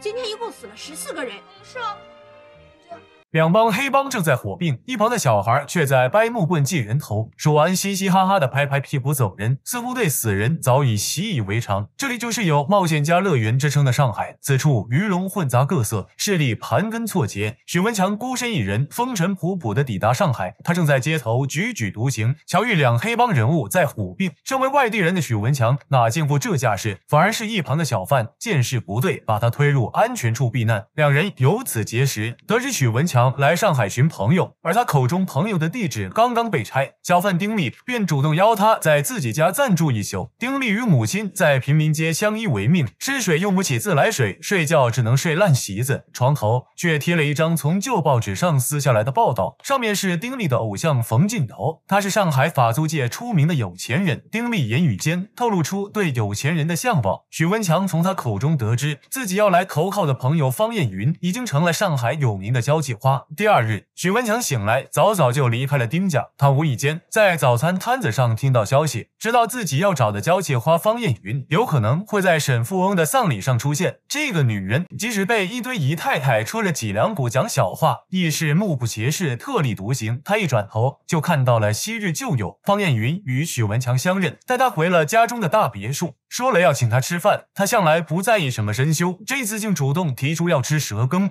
今天一共死了十四个人。是啊。两帮黑帮正在火并，一旁的小孩却在掰木棍借人头。说完，嘻嘻哈哈的拍拍屁股走人，似乎对死人早已习以为常。这里就是有“冒险家乐园”之称的上海，此处鱼龙混杂，各色势力盘根错节。许文强孤身一人，风尘仆仆的抵达上海，他正在街头踽踽独行，巧遇两黑帮人物在火并。身为外地人的许文强哪见过这架势？反而是一旁的小贩见势不对，把他推入安全处避难。两人由此结识，得知许文强。来上海寻朋友，而他口中朋友的地址刚刚被拆，小贩丁力便主动邀他在自己家暂住一宿。丁力与母亲在贫民街相依为命，吃水用不起自来水，睡觉只能睡烂席子，床头却贴了一张从旧报纸上撕下来的报道，上面是丁力的偶像冯劲头，他是上海法租界出名的有钱人。丁力言语间透露出对有钱人的向往。许文强从他口中得知，自己要来投靠的朋友方艳云已经成了上海有名的交际花。第二日，许文强醒来，早早就离开了丁家。他无意间在早餐摊子上听到消息，知道自己要找的交际花方艳云有可能会在沈富翁的丧礼上出现。这个女人即使被一堆姨太太戳着脊梁骨讲小话，亦是目不斜视，特立独行。他一转头就看到了昔日旧友方艳云与许文强相认，带他回了家中的大别墅，说了要请他吃饭。他向来不在意什么深修，这次竟主动提出要吃蛇羹。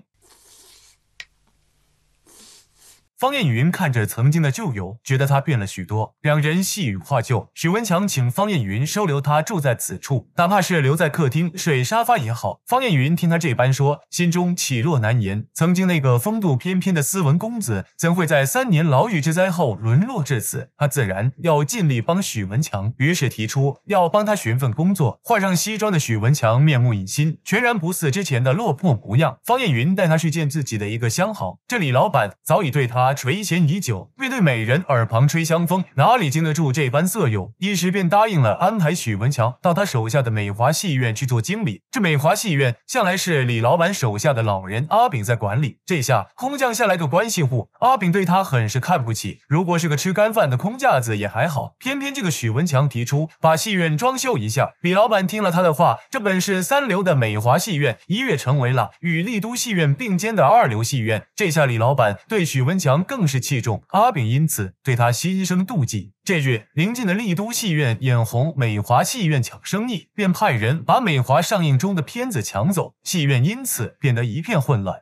方艳云看着曾经的旧友，觉得他变了许多。两人细语话旧，许文强请方艳云收留他住在此处，哪怕是留在客厅睡沙发也好。方艳云听他这般说，心中起落难言。曾经那个风度翩翩的斯文公子，怎会在三年牢狱之灾后沦落至此？他自然要尽力帮许文强，于是提出要帮他寻份工作。换上西装的许文强面目一新，全然不似之前的落魄模样。方艳云带他去见自己的一个相好，这李老板早已对他。他垂涎已久，面对美人耳旁吹香风，哪里经得住这般色诱？一时便答应了，安排许文强到他手下的美华戏院去做经理。这美华戏院向来是李老板手下的老人阿炳在管理，这下空降下来个关系户，阿炳对他很是看不起。如果是个吃干饭的空架子也还好，偏偏这个许文强提出把戏院装修一下。李老板听了他的话，这本是三流的美华戏院一跃成为了与丽都戏院并肩的二流戏院。这下李老板对许文强。更是器重阿炳，因此对他心生妒忌。这日，临近的丽都戏院眼红美华戏院抢生意，便派人把美华上映中的片子抢走，戏院因此变得一片混乱。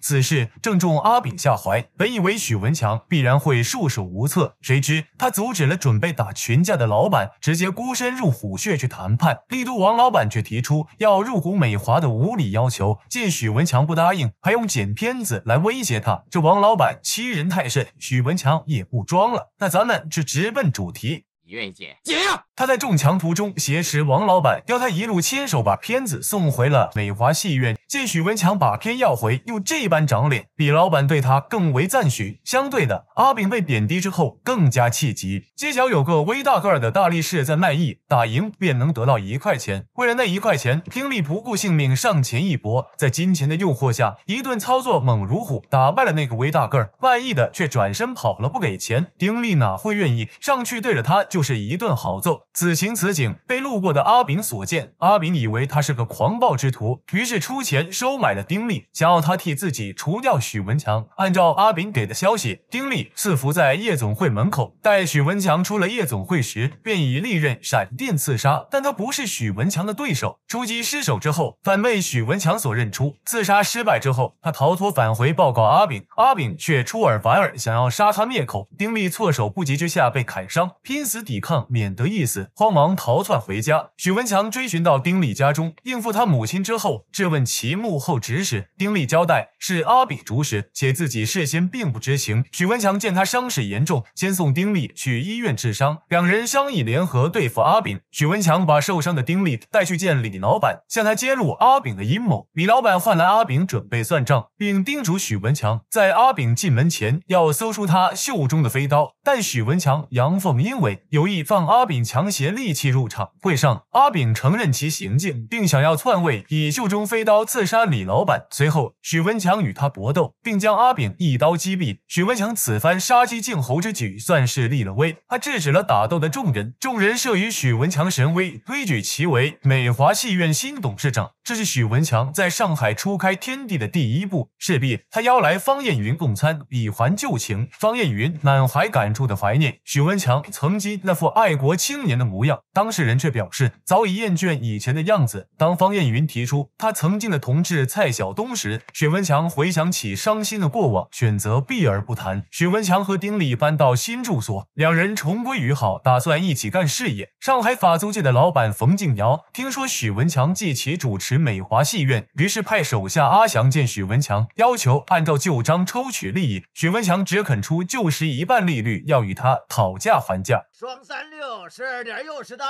此事正中阿炳下怀，本以为许文强必然会束手无策，谁知他阻止了准备打群架的老板，直接孤身入虎穴去谈判。力度王老板却提出要入股美华的无理要求，见许文强不答应，还用剪片子来威胁他。这王老板欺人太甚，许文强也不装了。那咱们就直奔主题，你愿意剪，剪呀！他在中强途中挟持王老板，要他一路牵手把片子送回了美华戏院。见许文强把片要回，又这般长脸，比老板对他更为赞许。相对的，阿炳被贬低之后更加气急。街角有个微大个儿的大力士在卖艺，打赢便能得到一块钱。为了那一块钱，丁力不顾性命上前一搏，在金钱的诱惑下，一顿操作猛如虎，打败了那个微大个儿卖艺的，却转身跑了，不给钱。丁力哪会愿意，上去对着他就是一顿好揍。此情此景被路过的阿炳所见，阿炳以为他是个狂暴之徒，于是出钱。收买了丁力，想要他替自己除掉许文强。按照阿炳给的消息，丁力伺服在夜总会门口，待许文强出了夜总会时，便以利刃闪电刺杀。但他不是许文强的对手，出击失手之后，反被许文强所认出，刺杀失败之后，他逃脱返回报告阿炳，阿炳却出尔反尔，想要杀他灭口。丁力措手不及之下被砍伤，拼死抵抗免得一死，慌忙逃窜回家。许文强追寻到丁力家中，应付他母亲之后，质问其。及幕后指使，丁力交代是阿炳主使，且自己事先并不知情。许文强见他伤势严重，先送丁力去医院治伤。两人商议联合对付阿炳。许文强把受伤的丁力带去见李老板，向他揭露阿炳的阴谋。李老板唤来阿炳，准备算账，并叮嘱许文强在阿炳进门前要搜出他袖中的飞刀。但许文强阳奉阴违，有意放阿炳强携利器入场。会上，阿炳承认其行径，并想要篡位，以袖中飞刀刺。刺杀李老板，随后许文强与他搏斗，并将阿炳一刀击毙。许文强此番杀鸡儆猴之举，算是立了威。他制止了打斗的众人，众人慑于许文强神威，推举其为美华戏院新董事长。这是许文强在上海初开天地的第一步。势必，他邀来方艳云共餐，以还旧情。方艳云满怀感触的怀念许文强曾经那副爱国青年的模样，当事人却表示早已厌倦以前的样子。当方艳云提出他曾经的。同志蔡晓东时，许文强回想起伤心的过往，选择避而不谈。许文强和丁力搬到新住所，两人重归于好，打算一起干事业。上海法租界的老板冯敬尧听说许文强继其主持美华戏院，于是派手下阿祥见许文强，要求按照旧章抽取利益。许文强只肯出旧时一半利率，要与他讨价还价。双三六十二点又是大，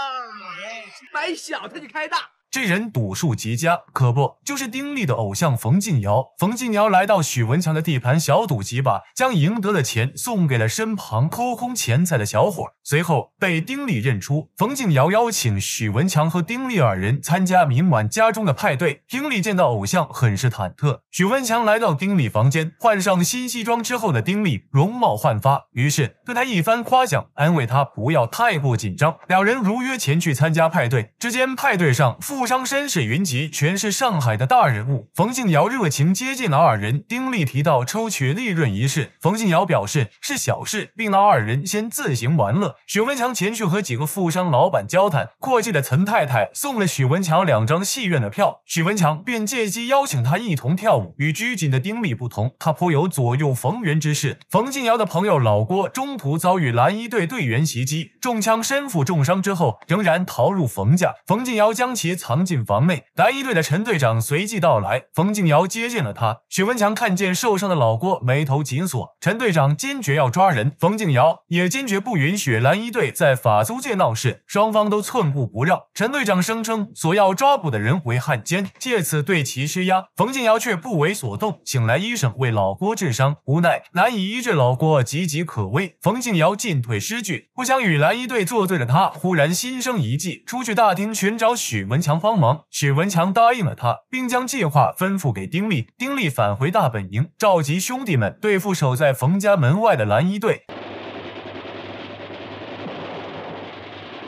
买小他就开大。这人赌术极佳，可不就是丁力的偶像冯静尧？冯静尧来到许文强的地盘小赌几把，将赢得的钱送给了身旁偷空钱财的小伙，随后被丁力认出。冯静尧邀请许文强和丁力二人参加明晚家中的派对。丁力见到偶像，很是忐忑。许文强来到丁力房间，换上新西装之后的丁力容貌焕发，于是对他一番夸奖，安慰他不要太过紧张。两人如约前去参加派对，只见派对上。富商身世云集，全是上海的大人物。冯静尧热情接近了二人。丁力提到抽取利润一事，冯静尧表示是小事，并让二人先自行玩乐。许文强前去和几个富商老板交谈，阔气的岑太太送了许文强两张戏院的票，许文强便借机邀请他一同跳舞。与拘谨的丁力不同，他颇有左右逢源之势。冯静尧的朋友老郭中途遭遇蓝衣队队员袭击，中枪身负重伤之后，仍然逃入冯家。冯静尧将其。藏进房内，蓝衣队的陈队长随即到来，冯静尧接见了他。许文强看见受伤的老郭，眉头紧锁。陈队长坚决要抓人，冯静尧也坚决不允许蓝衣队在法租界闹事，双方都寸步不让。陈队长声称所要抓捕的人为汉奸，借此对其施压。冯静尧却不为所动。请来医生为老郭治伤，无奈难以医治，老郭岌岌可危。冯静尧进退失据，不想与蓝衣队作对的他忽然心生一计，出去大厅寻找许文强。帮忙，许文强答应了他，并将计划吩咐给丁力。丁力返回大本营，召集兄弟们对付守在冯家门外的蓝衣队。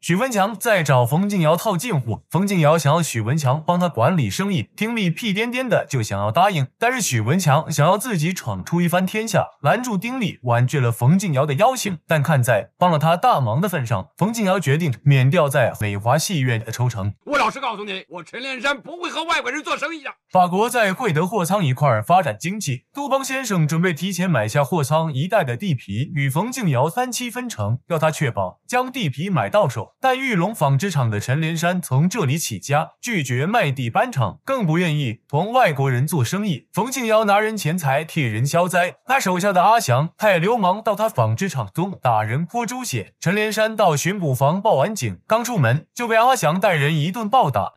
许文强在找冯静尧套近乎，冯静尧想要许文强帮他管理生意，丁力屁颠颠的就想要答应，但是许文强想要自己闯出一番天下，拦住丁力婉拒了冯静尧的邀请。但看在帮了他大忙的份上，冯静尧决定免掉在美华戏院的抽成。我老实告诉你，我陈连山不会和外国人做生意的。法国在惠德货仓一块发展经济，杜邦先生准备提前买下货仓一带的地皮，与冯静尧三七分成，要他确保将地皮买到手。但玉龙纺织厂的陈连山从这里起家，拒绝卖地搬厂，更不愿意同外国人做生意。冯庆尧拿人钱财替人消灾，他手下的阿祥派流氓到他纺织厂中打人泼猪血。陈连山到巡捕房报完警，刚出门就被阿祥带人一顿暴打。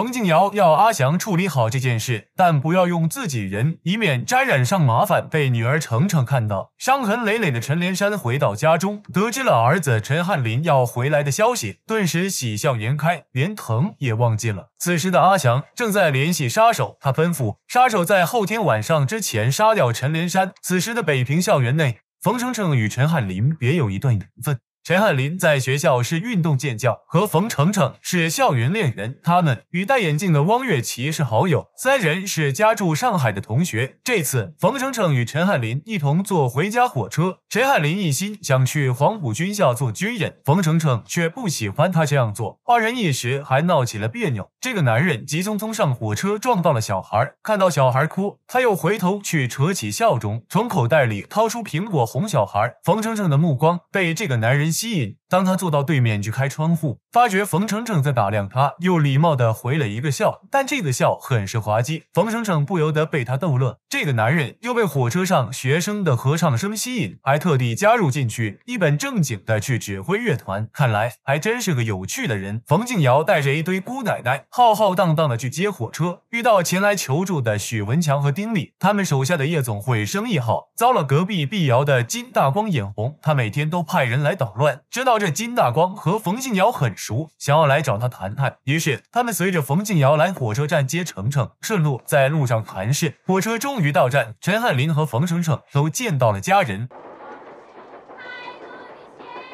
冯静尧要阿祥处理好这件事，但不要用自己人，以免沾染上麻烦，被女儿程程看到。伤痕累累的陈连山回到家中，得知了儿子陈翰林要回来的消息，顿时喜笑颜开，连疼也忘记了。此时的阿祥正在联系杀手，他吩咐杀手在后天晚上之前杀掉陈连山。此时的北平校园内，冯程程与陈翰林别有一段缘分。陈翰林在学校是运动健将，和冯程程是校园恋人。他们与戴眼镜的汪月琪是好友，三人是家住上海的同学。这次，冯程程与陈翰林一同坐回家火车，陈翰林一心想去黄埔军校做军人，冯程程却不喜欢他这样做，二人一时还闹起了别扭。这个男人急匆匆上火车撞到了小孩，看到小孩哭，他又回头去扯起笑容，从口袋里掏出苹果哄小孩。冯程程的目光被这个男人。吸引。当他坐到对面去开窗户，发觉冯程程在打量他，又礼貌地回了一个笑，但这个笑很是滑稽。冯程程不由得被他逗乐。这个男人又被火车上学生的合唱声吸引，还特地加入进去，一本正经地去指挥乐团。看来还真是个有趣的人。冯静瑶带着一堆姑奶奶，浩浩荡荡地去接火车，遇到前来求助的许文强和丁力，他们手下的夜总会生意好，遭了隔壁碧瑶的金大光眼红，他每天都派人来捣乱。知道这金大光和冯静瑶很熟，想要来找他谈谈，于是他们随着冯静瑶来火车站接程程，顺路在路上寒暄。火车终于到站，陈汉林和冯程程都见到了家人。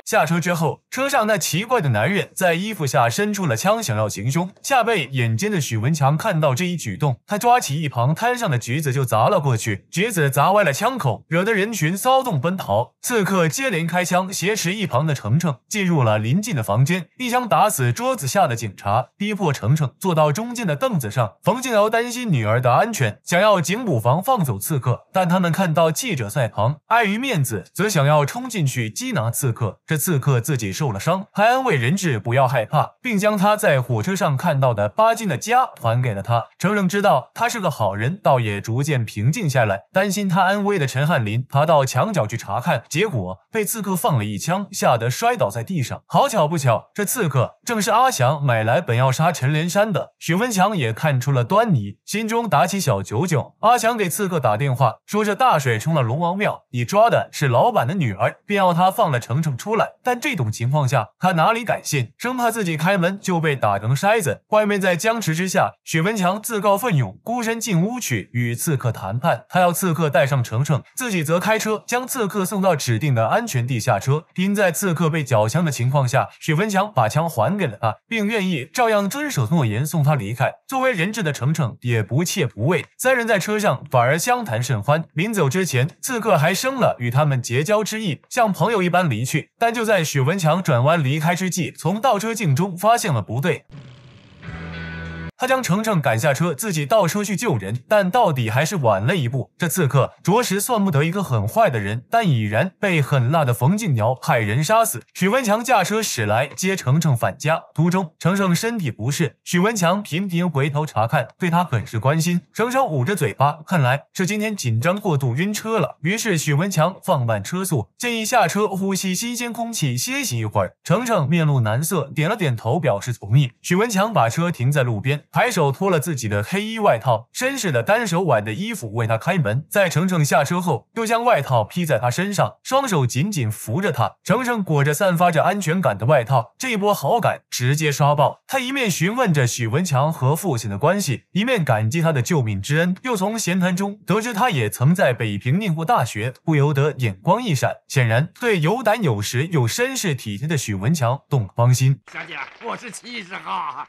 下车之后，车上那奇怪的男人在衣服下伸出了枪，想要行凶。下背眼尖的许文强看到这一举动，他抓起一旁摊上的橘子就砸了过去，橘子砸歪了枪口，惹得人群骚动奔逃。刺客接连开枪，挟持一旁的程程进入了临近的房间，一枪打死桌子下的警察，逼迫程程坐到中间的凳子上。冯静瑶担心女儿的安全，想要警捕房放走刺客，但他们看到记者在旁，碍于面子则想要冲进去缉拿刺客。刺客自己受了伤，还安慰人质不要害怕，并将他在火车上看到的巴金的家还给了他。程程知道他是个好人，倒也逐渐平静下来。担心他安危的陈翰林爬到墙角去查看，结果被刺客放了一枪，吓得摔倒在地上。好巧不巧，这刺客正是阿祥买来本要杀陈连山的。许文强也看出了端倪，心中打起小九九。阿祥给刺客打电话，说这大水冲了龙王庙，你抓的是老板的女儿，便要他放了程程出来。但这种情况下，他哪里敢信？生怕自己开门就被打成筛子。外面在僵持之下，许文强自告奋勇，孤身进屋去与刺客谈判。他要刺客带上程程，自己则开车将刺客送到指定的安全地下车。因在刺客被缴枪的情况下，许文强把枪还给了他，并愿意照样遵守诺言送他离开。作为人质的程程也不怯不畏，三人在车上反而相谈甚欢。临走之前，刺客还生了与他们结交之意，像朋友一般离去。但就在许文强转弯离开之际，从倒车镜中发现了不对。他将程程赶下车，自己倒车去救人，但到底还是晚了一步。这刺客着实算不得一个很坏的人，但已然被狠辣的冯静瑶派人杀死。许文强驾车驶来接程程返家，途中程程身体不适，许文强频频回头查看，对他很是关心。程程捂着嘴巴，看来是今天紧张过度晕车了。于是许文强放慢车速，建议下车呼吸新鲜空气，歇息一会儿。程程面露难色，点了点头表示同意。许文强把车停在路边。抬手脱了自己的黑衣外套，绅士的单手挽着衣服为他开门。在程程下车后，又将外套披在他身上，双手紧紧扶着他。程程裹着散发着安全感的外套，这波好感直接刷爆。他一面询问着许文强和父亲的关系，一面感激他的救命之恩，又从闲谈中得知他也曾在北平念过大学，不由得眼光一闪，显然对有胆有识、有绅士体贴的许文强动了芳心。小姐，我是七十号。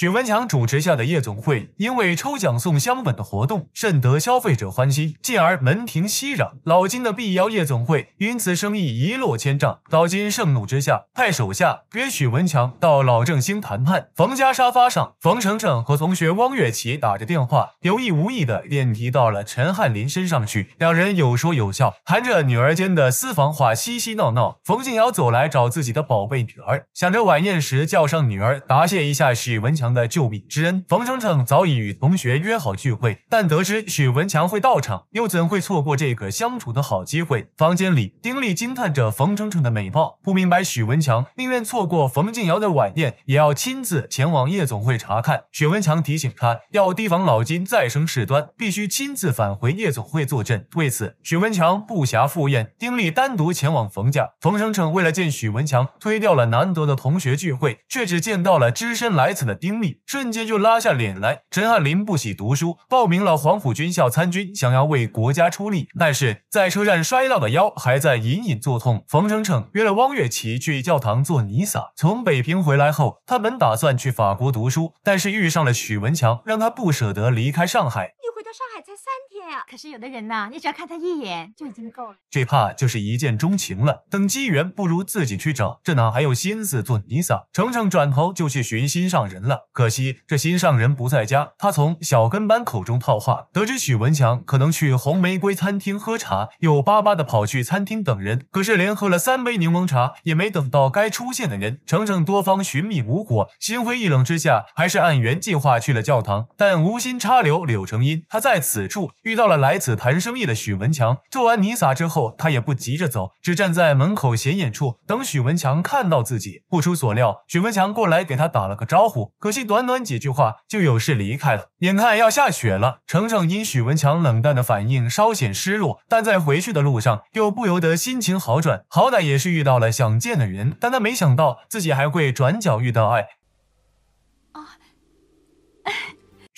许文强主持下的夜总会，因为抽奖送香吻的活动，甚得消费者欢心，进而门庭熙攘。老金的碧瑶夜总会因此生意一落千丈。老金盛怒之下，派手下约许文强到老正兴谈判。冯家沙发上，冯程程和同学汪月琪打着电话，有意无意的便提到了陈翰林身上去，两人有说有笑，含着女儿间的私房话，嘻嘻闹闹。冯静瑶走来找自己的宝贝女儿，想着晚宴时叫上女儿答谢一下许文强。的救命之恩，冯程程早已与同学约好聚会，但得知许文强会到场，又怎会错过这个相处的好机会？房间里，丁力惊叹着冯程程的美貌，不明白许文强宁愿错过冯静瑶的晚宴，也要亲自前往夜总会查看。许文强提醒他要提防老金再生事端，必须亲自返回夜总会坐镇。为此，许文强不暇赴宴，丁力单独前往冯家。冯程程为了见许文强，推掉了难得的同学聚会，却只见到了只身来此的丁。瞬间就拉下脸来。陈翰林不喜读书，报名了黄埔军校参军，想要为国家出力。但是在车站摔到的腰还在隐隐作痛。冯程程约了汪月琪去教堂做弥撒。从北平回来后，他本打算去法国读书，但是遇上了许文强，让他不舍得离开上海。上海才三天啊！可是有的人呢，你只要看他一眼就已经够了。最怕就是一见钟情了，等机缘不如自己去找，这哪还有心思做尼桑？程程转头就去寻心上人了，可惜这心上人不在家。他从小跟班口中套话，得知许文强可能去红玫瑰餐厅喝茶，又巴巴的跑去餐厅等人。可是连喝了三杯柠檬茶也没等到该出现的人。程程多方寻觅无果，心灰意冷之下，还是按原计划去了教堂。但无心插柳，柳成荫他。在此处遇到了来此谈生意的许文强。做完泥撒之后，他也不急着走，只站在门口显眼处等许文强看到自己。不出所料，许文强过来给他打了个招呼，可惜短短几句话就有事离开了。眼看要下雪了，程程因许文强冷淡的反应稍显失落，但在回去的路上又不由得心情好转，好歹也是遇到了想见的人。但他没想到自己还会转角遇到爱。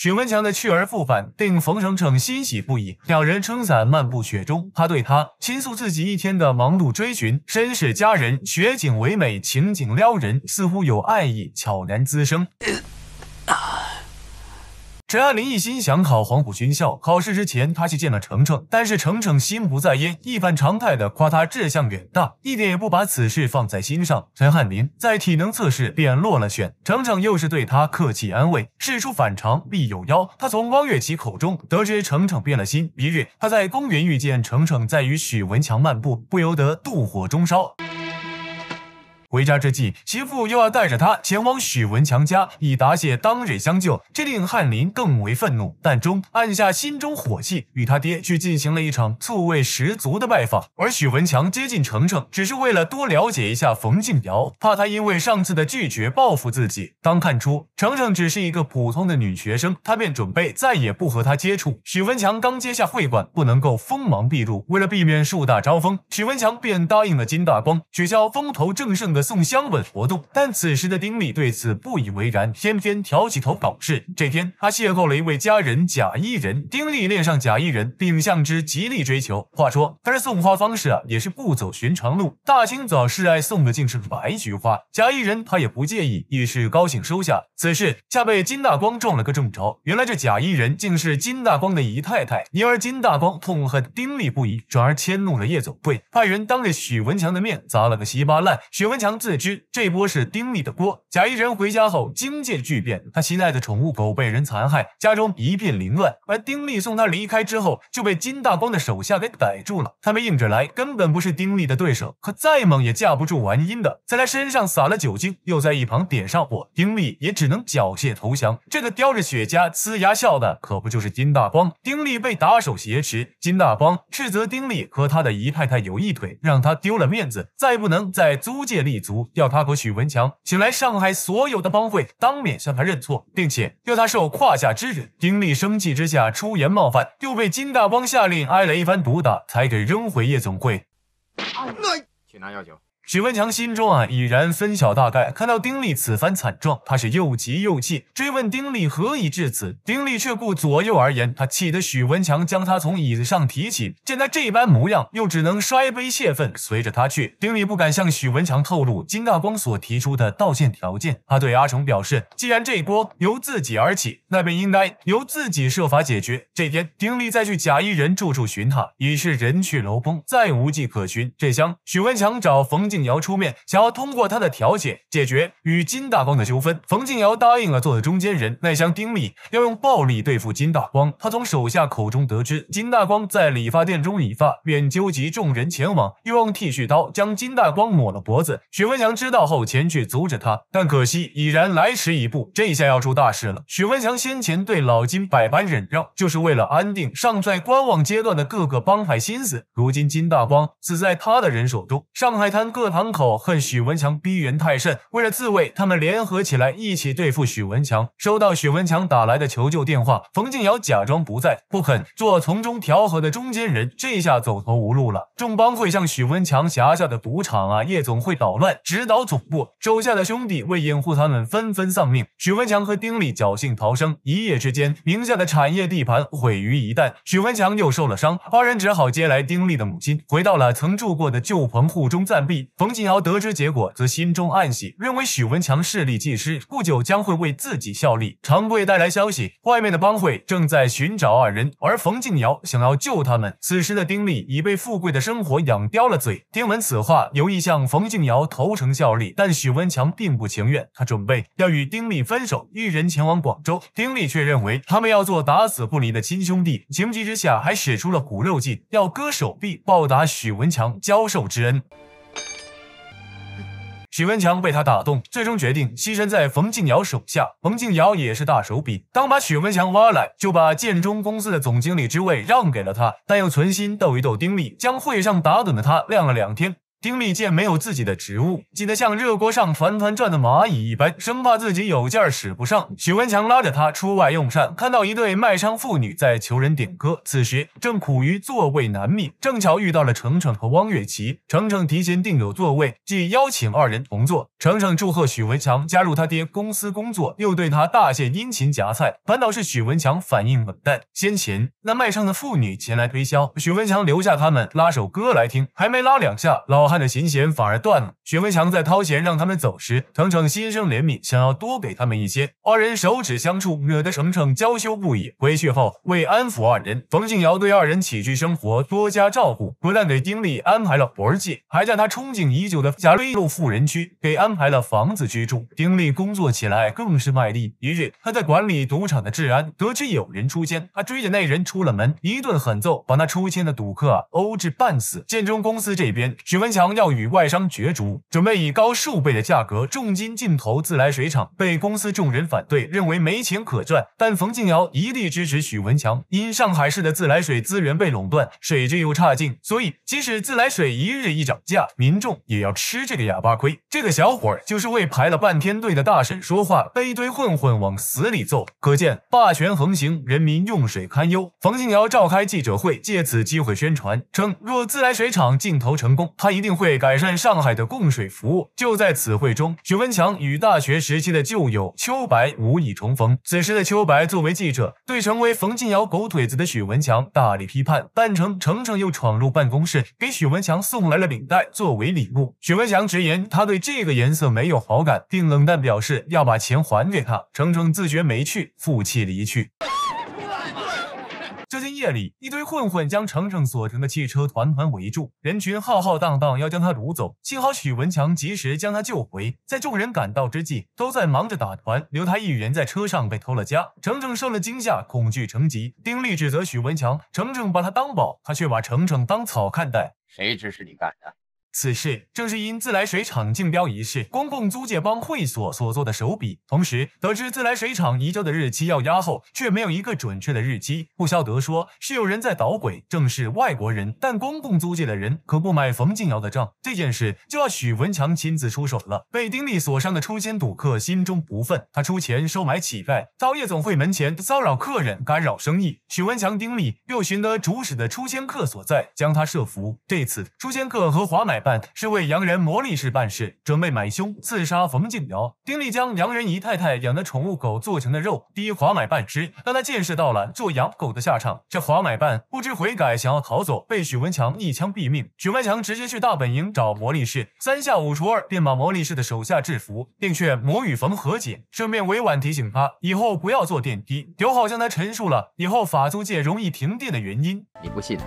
许文强的去而复返令冯程程欣喜不已，两人撑伞漫步雪中，他对他倾诉自己一天的忙碌追寻，绅士佳人，雪景唯美，情景撩人，似乎有爱意悄然滋生。陈翰林一心想考黄埔军校，考试之前，他去见了程程，但是程程心不在焉，一反常态的夸他志向远大，一点也不把此事放在心上。陈翰林在体能测试便落了选，程程又是对他客气安慰，事出反常必有妖，他从汪月琪口中得知程程变了心，一日他在公园遇见程程在与许文强漫步，不由得妒火中烧。回家之际，媳妇又要带着他前往许文强家以答谢当日相救，这令翰林更为愤怒，但终按下心中火气，与他爹去进行了一场醋味十足的拜访。而许文强接近程程，只是为了多了解一下冯静瑶，怕他因为上次的拒绝报复自己。当看出程程只是一个普通的女学生，他便准备再也不和他接触。许文强刚接下会馆，不能够锋芒毕露，为了避免树大招风，许文强便答应了金大光取消风头正盛的。送香吻活动，但此时的丁力对此不以为然，偏偏挑起头搞事。这天，他邂逅了一位佳人贾一人，丁力恋上贾一人，并向之极力追求。话说，他这送花方式啊，也是不走寻常路，大清早示爱送的竟是白菊花。贾一人他也不介意，于是高兴收下。此事下被金大光撞了个正着，原来这贾一人竟是金大光的姨太太。因而金大光痛恨丁力不已，转而迁怒了夜总会，派人当着许文强的面砸了个稀巴烂。许文强。自知这波是丁力的锅。贾一仁回家后，惊见巨变。他心爱的宠物狗被人残害，家中一片凌乱。而丁力送他离开之后，就被金大光的手下给逮住了。他们硬着来，根本不是丁力的对手。可再猛也架不住玩阴的，在他身上撒了酒精，又在一旁点上火。丁力也只能缴械投降。这个叼着雪茄呲牙笑的，可不就是金大光？丁力被打手挟持，金大光斥责丁力和他的姨太太有一腿，让他丢了面子，再不能在租界立。足调查过许文强，请来上海所有的帮会当面向他认错，并且要他受胯下之辱。丁力生气之下出言冒犯，又被金大邦下令挨了一番毒打，才给扔回夜总会。去拿药酒。许文强心中啊已然分晓大概，看到丁力此番惨状，他是又急又气，追问丁力何以至此。丁力却顾左右而言他，气得许文强将他从椅子上提起。见他这般模样，又只能摔杯泄愤，随着他去。丁力不敢向许文强透露金大光所提出的道歉条件，他对阿诚表示，既然这锅由自己而起，那便应该由自己设法解决。这天，丁力再去贾亦人住处寻他，已是人去楼空，再无迹可寻。这厢许文强找冯。静瑶出面，想要通过他的调解解决与金大光的纠纷。冯静瑶答应了做的中间人，奈香丁力要用暴力对付金大光。他从手下口中得知金大光在理发店中理发，便纠集众人前往，又用剃须刀将金大光抹了脖子。许文强知道后前去阻止他，但可惜已然来迟一步，这下要出大事了。许文强先前对老金百般忍让，就是为了安定尚在观望阶段的各个帮派心思。如今金大光死在他的人手中，上海滩各。课堂口恨许文强逼人太甚，为了自卫，他们联合起来一起对付许文强。收到许文强打来的求救电话，冯静瑶假装不在，不肯做从中调和的中间人，这下走投无路了。众帮会向许文强辖下的赌场啊、夜总会捣乱，直捣总部，手下的兄弟为掩护他们纷纷丧命。许文强和丁力侥幸逃生，一夜之间名下的产业地盘毁于一旦。许文强又受了伤，二人只好接来丁力的母亲，回到了曾住过的旧棚户中暂避。冯敬尧得知结果，则心中暗喜，认为许文强势力既失，不久将会为自己效力。长贵带来消息，外面的帮会正在寻找二人，而冯敬尧想要救他们。此时的丁力已被富贵的生活养刁了嘴，听闻此话，有意向冯敬尧投诚效力，但许文强并不情愿，他准备要与丁力分手，一人前往广州。丁力却认为他们要做打死不离的亲兄弟，情急之下还使出了骨肉计，要割手臂报答许文强教授之恩。许文强被他打动，最终决定牺牲在冯敬尧手下。冯敬尧也是大手笔，当把许文强挖来，就把建中公司的总经理之位让给了他，但又存心斗一斗丁力，将会上打盹的他晾了两天。丁力见没有自己的职务，急得像热锅上团团转的蚂蚁一般，生怕自己有劲儿使不上。许文强拉着他出外用膳，看到一对卖唱妇女在求人点歌，此时正苦于座位难觅，正巧遇到了程程和汪月琪。程程提前订有座位，即邀请二人同坐。程程祝贺许文强加入他爹公司工作，又对他大献殷勤夹菜。反倒是许文强反应冷淡。先前那卖唱的妇女前来推销，许文强留下他们拉首歌来听，还没拉两下，老。看着琴弦反而断了。许文强在掏钱让他们走时，程程心生怜悯，想要多给他们一些。二人手指相触，惹得程程娇羞不已。回去后，为安抚二人，冯静瑶对二人起居生活多加照顾，不但给丁力安排了活计，还将他憧憬已久的贾瑞路富人区给安排了房子居住。丁力工作起来更是卖力。一日，他在管理赌场的治安，得知有人出千，他追着那人出了门，一顿狠揍，把那出千的赌客殴至半死。建中公司这边，许文强。将要与外商角逐，准备以高数倍的价格重金进投自来水厂，被公司众人反对，认为没钱可赚。但冯静尧一力支持许文强，因上海市的自来水资源被垄断，水质又差劲，所以即使自来水一日一涨价，民众也要吃这个哑巴亏。这个小伙儿就是为排了半天队的大婶说话，被一堆混混往死里揍。可见霸权横行，人民用水堪忧。冯静尧召开记者会，借此机会宣传，称若自来水厂竞投成功，他一定。会改善上海的供水服务。就在此会中，许文强与大学时期的旧友秋白无以重逢。此时的秋白作为记者，对成为冯敬尧狗腿子的许文强大力批判。扮成程程又闯入办公室，给许文强送来了领带作为礼物。许文强直言他对这个颜色没有好感，并冷淡表示要把钱还给他。程程自觉没趣，负气离去。这天夜里，一堆混混将程程所乘的汽车团团围住，人群浩浩荡荡，要将他掳走。幸好许文强及时将他救回。在众人赶到之际，都在忙着打团，留他一人在车上被偷了家。程程受了惊吓，恐惧成疾。丁力指责许文强，程程把他当宝，他却把程程当草看待。谁指使你干的？此事正是因自来水厂竞标一事，公共租界帮会所所做的手笔。同时得知自来水厂移交的日期要押后，却没有一个准确的日期。不消得说，是有人在捣鬼，正是外国人。但公共租界的人可不买冯静尧的账。这件事就要许文强亲自出手了。被丁力所伤的出仙赌客心中不忿，他出钱收买乞丐，到夜总会门前骚扰客人，干扰生意。许文强、丁力又寻得主使的出仙客所在，将他设伏。这次出仙客和华买。是为洋人魔力士办事，准备买凶刺杀冯静尧。丁力将洋人姨太太养的宠物狗做成的肉，递给华买办吃，让他见识到了做养狗的下场。这华买办不知悔改，想要逃走，被许文强一枪毙命。许文强直接去大本营找魔力士，三下五除二便把魔力士的手下制服，并劝魔与冯和解，顺便委婉提醒他以后不要坐电梯。刘浩向他陈述了以后法租界容易停电的原因。你不信？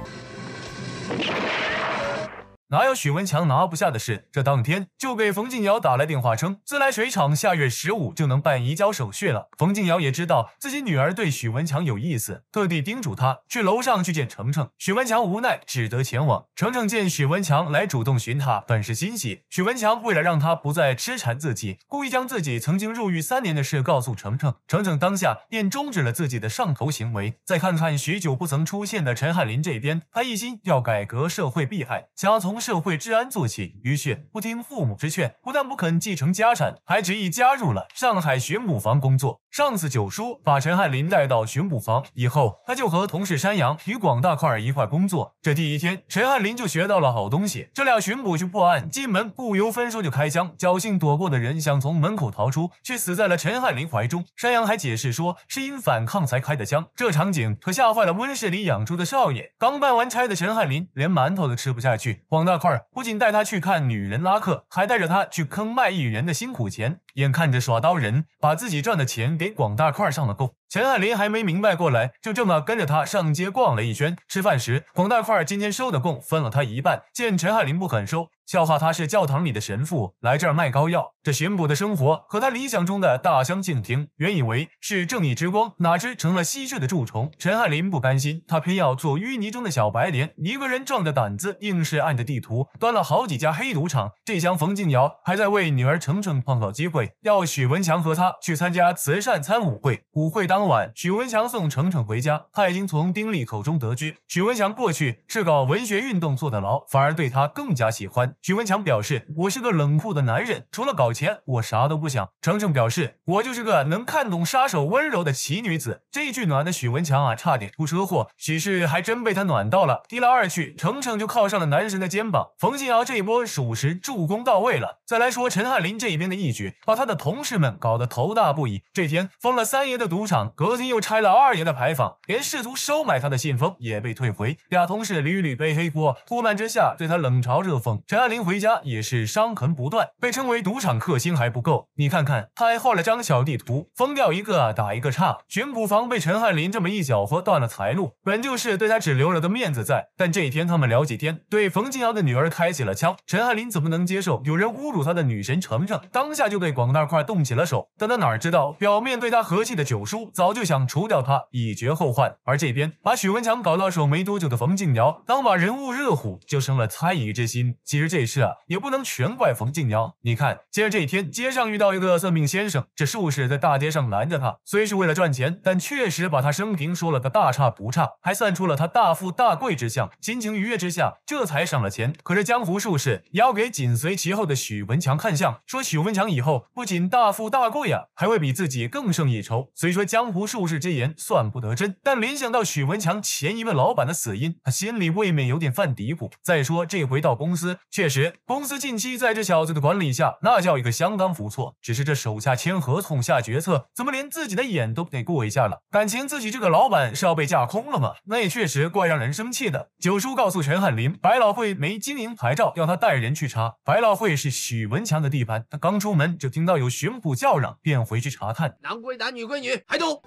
哪有许文强拿不下的事？这当天就给冯静瑶打来电话，称自来水厂下月十五就能办移交手续了。冯静瑶也知道自己女儿对许文强有意思，特地叮嘱他去楼上去见程程。许文强无奈只得前往。程程见许文强来主动寻他，本是欣喜。许文强为了让他不再痴缠自己，故意将自己曾经入狱三年的事告诉程程。程程当下便终止了自己的上头行为。再看看许久不曾出现的陈翰林这边，他一心要改革社会弊害，想从。从社会治安做起，于是不听父母之劝，不但不肯继承家产，还执意加入了上海巡捕房工作。上次九叔把陈翰林带到巡捕房以后，他就和同事山羊与广大块一块工作。这第一天，陈翰林就学到了好东西。这俩巡捕去破案，进门不由分说就开枪，侥幸躲过的人想从门口逃出，却死在了陈翰林怀中。山羊还解释说，是因反抗才开的枪。这场景可吓坏了温室里养猪的少爷。刚办完差的陈翰林连馒头都吃不下去，广。那块儿，不仅带他去看女人拉客，还带着他去坑卖艺人的辛苦钱。眼看着耍刀人把自己赚的钱给广大块上了供，陈翰林还没明白过来，就这么跟着他上街逛了一圈。吃饭时，广大块今天收的供分了他一半。见陈翰林不肯收，笑话他是教堂里的神父来这儿卖膏药。这巡捕的生活和他理想中的大相径庭。原以为是正义之光，哪知成了稀世的蛀虫。陈翰林不甘心，他偏要做淤泥中的小白莲。一个人壮着胆子，硬是按着地图端了好几家黑赌场。这厢冯静尧还在为女儿程程创造机会。要许文强和他去参加慈善餐舞会。舞会当晚，许文强送程程回家。他已经从丁力口中得知，许文强过去是搞文学运动坐的牢，反而对他更加喜欢。许文强表示：“我是个冷酷的男人，除了搞钱，我啥都不想。”程程表示：“我就是个能看懂杀手温柔的奇女子。”这一句暖的许文强啊，差点出车祸。许氏还真被他暖到了。一来二去，程程就靠上了男神的肩膀。冯静尧这一波属实助攻到位了。再来说陈翰林这一边的一举。他的同事们搞得头大不已。这天封了三爷的赌场，隔天又拆了二爷的牌坊，连试图收买他的信封也被退回。俩同事屡屡背黑锅，不满之下对他冷嘲热讽。陈翰林回家也是伤痕不断，被称为赌场克星还不够，你看看他还画了张小地图，封掉一个打一个差。巡捕房被陈翰林这么一搅和，断了财路，本就是对他只留了个面子在。但这天他们聊起天，对冯静瑶的女儿开起了枪。陈翰林怎么能接受有人侮辱他的女神程程？当下就被广。往那块动起了手，但他哪知道，表面对他和气的九叔早就想除掉他以绝后患。而这边把许文强搞到手没多久的冯静瑶，刚把人物热乎，就生了猜疑之心。其实这事啊，也不能全怪冯静瑶。你看，接着这一天，街上遇到一个算命先生，这术士在大街上拦着他，虽是为了赚钱，但确实把他生平说了个大差不差，还算出了他大富大贵之相，心情愉悦之下，这才赏了钱。可是江湖术士要给紧随其后的许文强看相，说许文强以后。不仅大富大贵呀，还会比自己更胜一筹。虽说江湖术士之言算不得真，但联想到许文强前一位老板的死因，他心里未免有点犯嘀咕。再说这回到公司，确实公司近期在这小子的管理下，那叫一个相当不错。只是这手下签合同、下决策，怎么连自己的眼都得过一下了？感情自己这个老板是要被架空了吗？那也确实怪让人生气的。九叔告诉陈汉林，百老汇没经营牌照，要他带人去查。百老汇是许文强的地盘，他刚出门就听。听到有巡捕叫嚷，便回去查看。男归男，女归女，还童，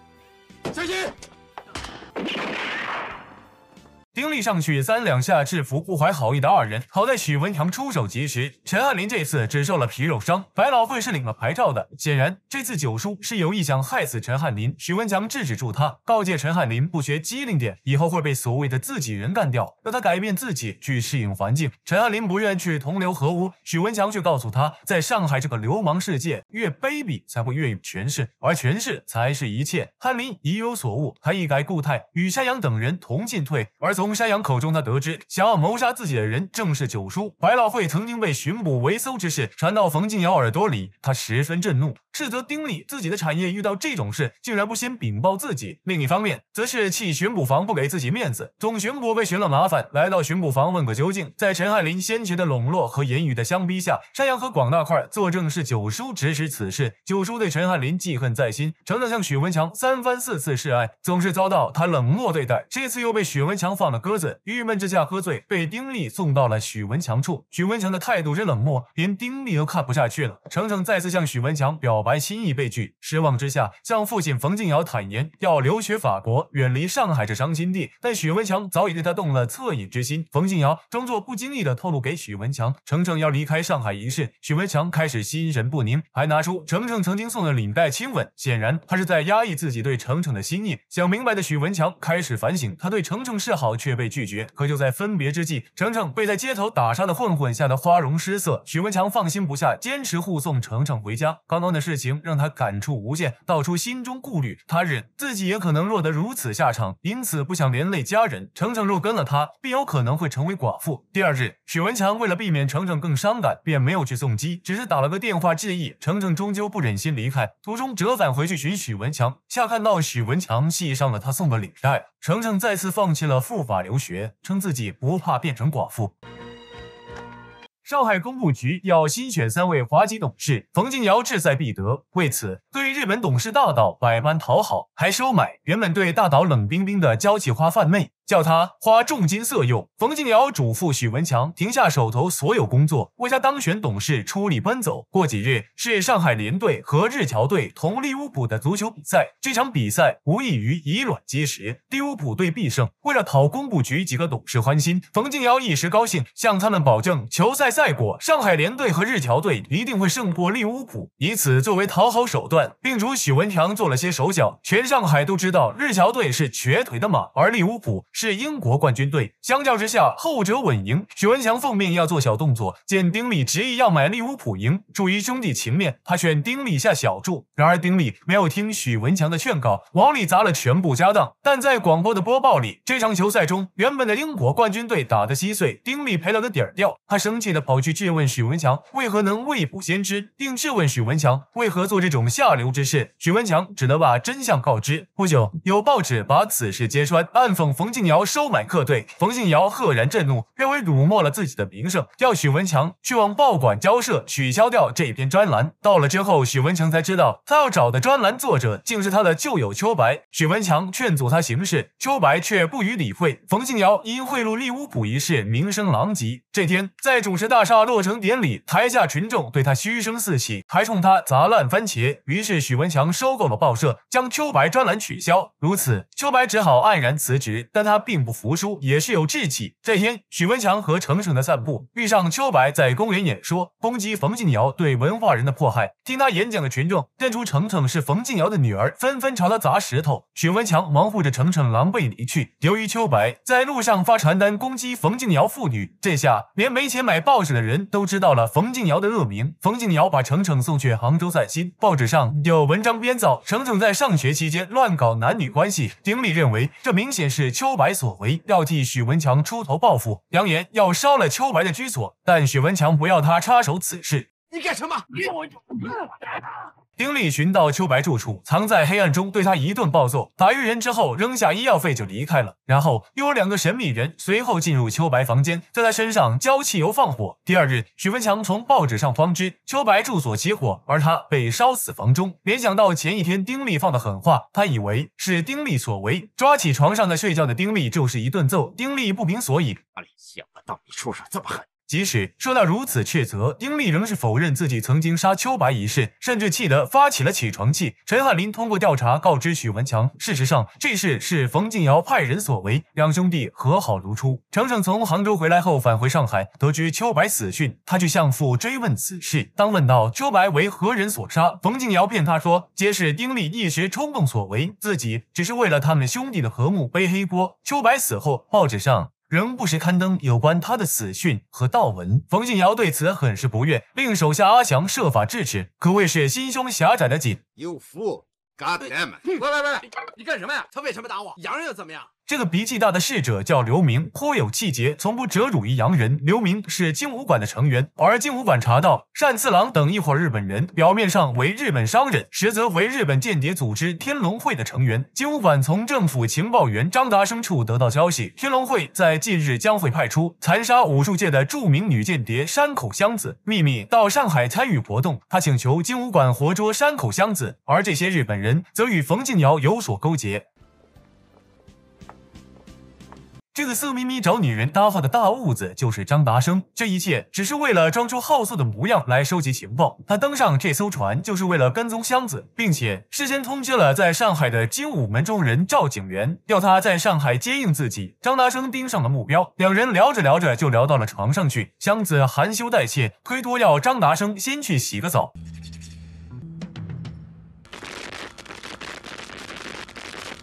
小心。经力上去，三两下制服不怀好意的二人。好在许文强出手及时，陈汉林这次只受了皮肉伤。白老棍是领了牌照的，显然这次九叔是有意想害死陈汉林。许文强制止住他，告诫陈汉林不学机灵点，以后会被所谓的自己人干掉，让他改变自己，去适应环境。陈汉林不愿去同流合污，许文强却告诉他，在上海这个流氓世界，越卑鄙才会越有权势，而权势才是一切。汉林已有所悟，他一改固态，与山羊等人同进退，而从。从山羊口中，他得知想要谋杀自己的人正是九叔。百老汇曾经被巡捕围搜之事传到冯静尧耳朵里，他十分震怒，斥责丁力自己的产业遇到这种事竟然不先禀报自己。另一方面，则是气巡捕房不给自己面子，总巡捕被寻了麻烦，来到巡捕房问个究竟。在陈翰林先前的笼络和言语的相逼下，山羊和广大块作证是九叔指使此事。九叔对陈翰林记恨在心，常常向许文强三番四次示爱，总是遭到他冷漠对待。这次又被许文强放了。鸽子郁闷之下喝醉，被丁力送到了许文强处。许文强的态度真冷漠，连丁力都看不下去了。程程再次向许文强表白心意被拒，失望之下向父亲冯静尧坦言要留学法国，远离上海这伤心地。但许文强早已对他动了恻隐之心。冯静尧装作不经意的透露给许文强，程程要离开上海一事，许文强开始心神不宁，还拿出程程曾经送的领带亲吻，显然他是在压抑自己对程程的心意。想明白的许文强开始反省，他对程程示好。却被拒绝。可就在分别之际，程程被在街头打杀的混混吓得花容失色。许文强放心不下，坚持护送程程回家。刚刚的事情让他感触无限，道出心中顾虑。他日自己也可能落得如此下场，因此不想连累家人。程程若跟了他，必有可能会成为寡妇。第二日，许文强为了避免程程更伤感，便没有去送机，只是打了个电话致意。程程终究不忍心离开，途中折返回去寻许文强，恰看到许文强系上了他送的领带。程程再次放弃了复。法留学，称自己不怕变成寡妇。上海工部局要新选三位华籍董事，冯静尧志在必得。为此，对日本董事大岛百般讨好，还收买原本对大岛冷冰冰的交际花范妹。叫他花重金色诱冯静尧，嘱咐许文强停下手头所有工作，为他当选董事出力奔走。过几日是上海联队和日侨队同利物浦的足球比赛，这场比赛无异于以卵击石，利物浦队必胜。为了讨公部局几个董事欢心，冯静尧一时高兴，向他们保证球赛赛果，上海联队和日侨队一定会胜过利物浦，以此作为讨好手段，并嘱许文强做了些手脚，全上海都知道日侨队是瘸腿的马，而利物浦。是英国冠军队，相较之下，后者稳赢。许文强奉命要做小动作，见丁力执意要买利物浦赢，出于兄弟情面，他劝丁力下小注。然而丁力没有听许文强的劝告，往里砸了全部家当。但在广播的播报里，这场球赛中，原本的英国冠军队打得稀碎，丁力赔了个底儿掉。他生气地跑去质问许文强，为何能未卜先知，并质问许文强为何做这种下流之事。许文强只能把真相告知。不久，有报纸把此事揭穿，暗讽冯静。姚收买客队，冯信尧赫然震怒，认为辱没了自己的名声，要许文强去往报馆交涉，取消掉这篇专栏。到了之后，许文强才知道他要找的专栏作者竟是他的旧友秋白。许文强劝阻他行事，秋白却不予理会。冯信尧因贿赂利物浦一事名声狼藉，这天在主持大厦落成典礼，台下群众对他嘘声四起，还冲他砸烂番茄。于是许文强收购了报社，将秋白专栏取消。如此，秋白只好黯然辞职，但他。并不服输，也是有志气。这天，许文强和程程的散步遇上秋白在公园演说，攻击冯静瑶对文化人的迫害。听他演讲的群众认出程程是冯静瑶的女儿，纷纷朝他砸石头。许文强忙护着程程，狼狈离去。由于秋白在路上发传单攻击冯静瑶父女，这下连没钱买报纸的人都知道了冯静瑶的恶名。冯静瑶把程程送去杭州散心，报纸上有文章编造程程在上学期间乱搞男女关系。丁力认为这明显是秋。白所为要替许文强出头报复，扬言要烧了秋白的居所，但许文强不要他插手此事。你干什么？我丁力寻到秋白住处，藏在黑暗中对他一顿暴揍，打晕人之后扔下医药费就离开了。然后又有两个神秘人随后进入秋白房间，在他身上浇汽油放火。第二日，许文强从报纸上方知秋白住所起火，而他被烧死房中。联想到前一天丁力放的狠话，他以为是丁力所为，抓起床上在睡觉的丁力就是一顿揍。丁力不明所以，哪里想到你出手这么狠。即使受到如此斥责，丁力仍是否认自己曾经杀秋白一事，甚至气得发起了起床气。陈翰林通过调查告知许文强，事实上这事是冯静尧派人所为，两兄弟和好如初。程程从杭州回来后返回上海，得知秋白死讯，他去向父追问此事。当问到秋白为何人所杀，冯静尧骗他说，皆是丁力一时冲动所为，自己只是为了他们兄弟的和睦背黑锅。秋白死后，报纸上。仍不时刊登有关他的死讯和悼文。冯敬尧对此很是不悦，令手下阿强设法制止，可谓是心胸狭窄的紧。有福，n it! 喂喂喂，你干什么呀？他为什么打我？洋人又怎么样？这个鼻气大的侍者叫刘明，颇有气节，从不折辱于洋人。刘明是精武馆的成员，而精武馆查到单次郎等一伙日本人，表面上为日本商人，实则为日本间谍组织天龙会的成员。精武馆从政府情报员张达生处得到消息，天龙会在近日将会派出残杀武术界的著名女间谍山口香子，秘密到上海参与活动。他请求精武馆活捉山口香子，而这些日本人则与冯静尧有所勾结。这个色眯眯找女人搭话的大痦子就是张达生，这一切只是为了装出好色的模样来收集情报。他登上这艘船就是为了跟踪箱子，并且事先通知了在上海的精武门中人赵景元，要他在上海接应自己。张达生盯上了目标，两人聊着聊着就聊到了床上去。箱子含羞带怯，推脱要张达生先去洗个澡。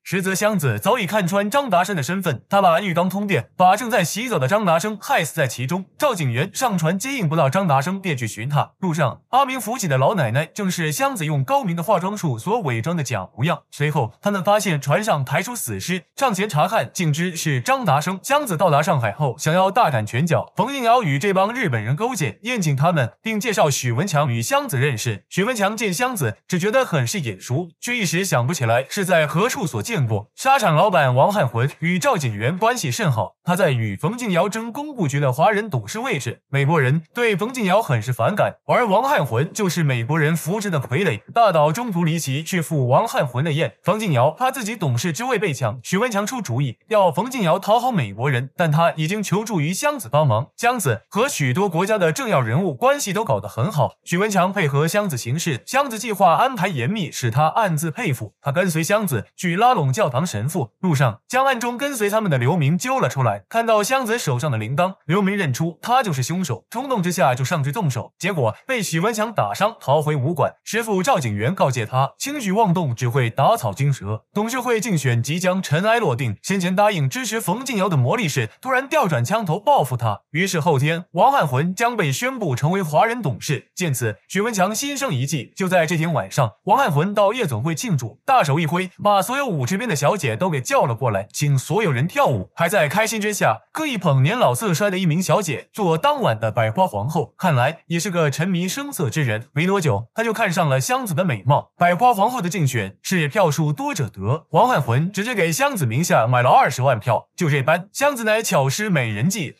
实则箱子早已看穿张达生的身份，他把浴缸通电，把正在洗澡的张达生害死在其中。赵警员上船接应不到张达生，便去寻他。路上，阿明扶起的老奶奶正是箱子用高明的化妆术所伪装的假模样。随后，他们发现船上抬出死尸，上前查看，竟知是张达生。箱子到达上海后，想要大展拳脚，冯应尧与这帮日本人勾结，宴请他们，并介绍许文强与箱子认识。许文强见箱子，只觉得很是眼熟，却一时想不起来是在何处所见。沙场老板王汉魂与赵景元关系甚好，他在与冯静尧争工部局的华人董事位置，美国人对冯静尧很是反感，而王汉魂就是美国人扶植的傀儡。大岛中途离奇去赴王汉魂的宴，冯静尧怕自己董事之位被抢，许文强出主意要冯静尧讨好美国人，但他已经求助于箱子帮忙。箱子和许多国家的政要人物关系都搞得很好，许文强配合箱子行事，箱子计划安排严密，使他暗自佩服。他跟随箱子去拉拢。教堂神父路上将暗中跟随他们的刘明揪了出来，看到箱子手上的铃铛，刘明认出他就是凶手，冲动之下就上去动手，结果被许文强打伤，逃回武馆。师傅赵景元告诫他，轻举妄动只会打草惊蛇。董事会竞选即将尘埃落定，先前答应支持冯静尧的魔力士突然调转枪头报复他。于是后天王汉魂将被宣布成为华人董事。见此，许文强心生一计，就在这天晚上，王汉魂到夜总会庆祝，大手一挥，把所有舞池。身边的小姐都给叫了过来，请所有人跳舞，还在开心之下，刻意捧年老色衰的一名小姐做当晚的百花皇后，看来也是个沉迷声色之人。没多久，他就看上了湘子的美貌。百花皇后的竞选是票数多者得，王汉魂直接给湘子名下买了二十万票。就这般，湘子乃巧施美人计。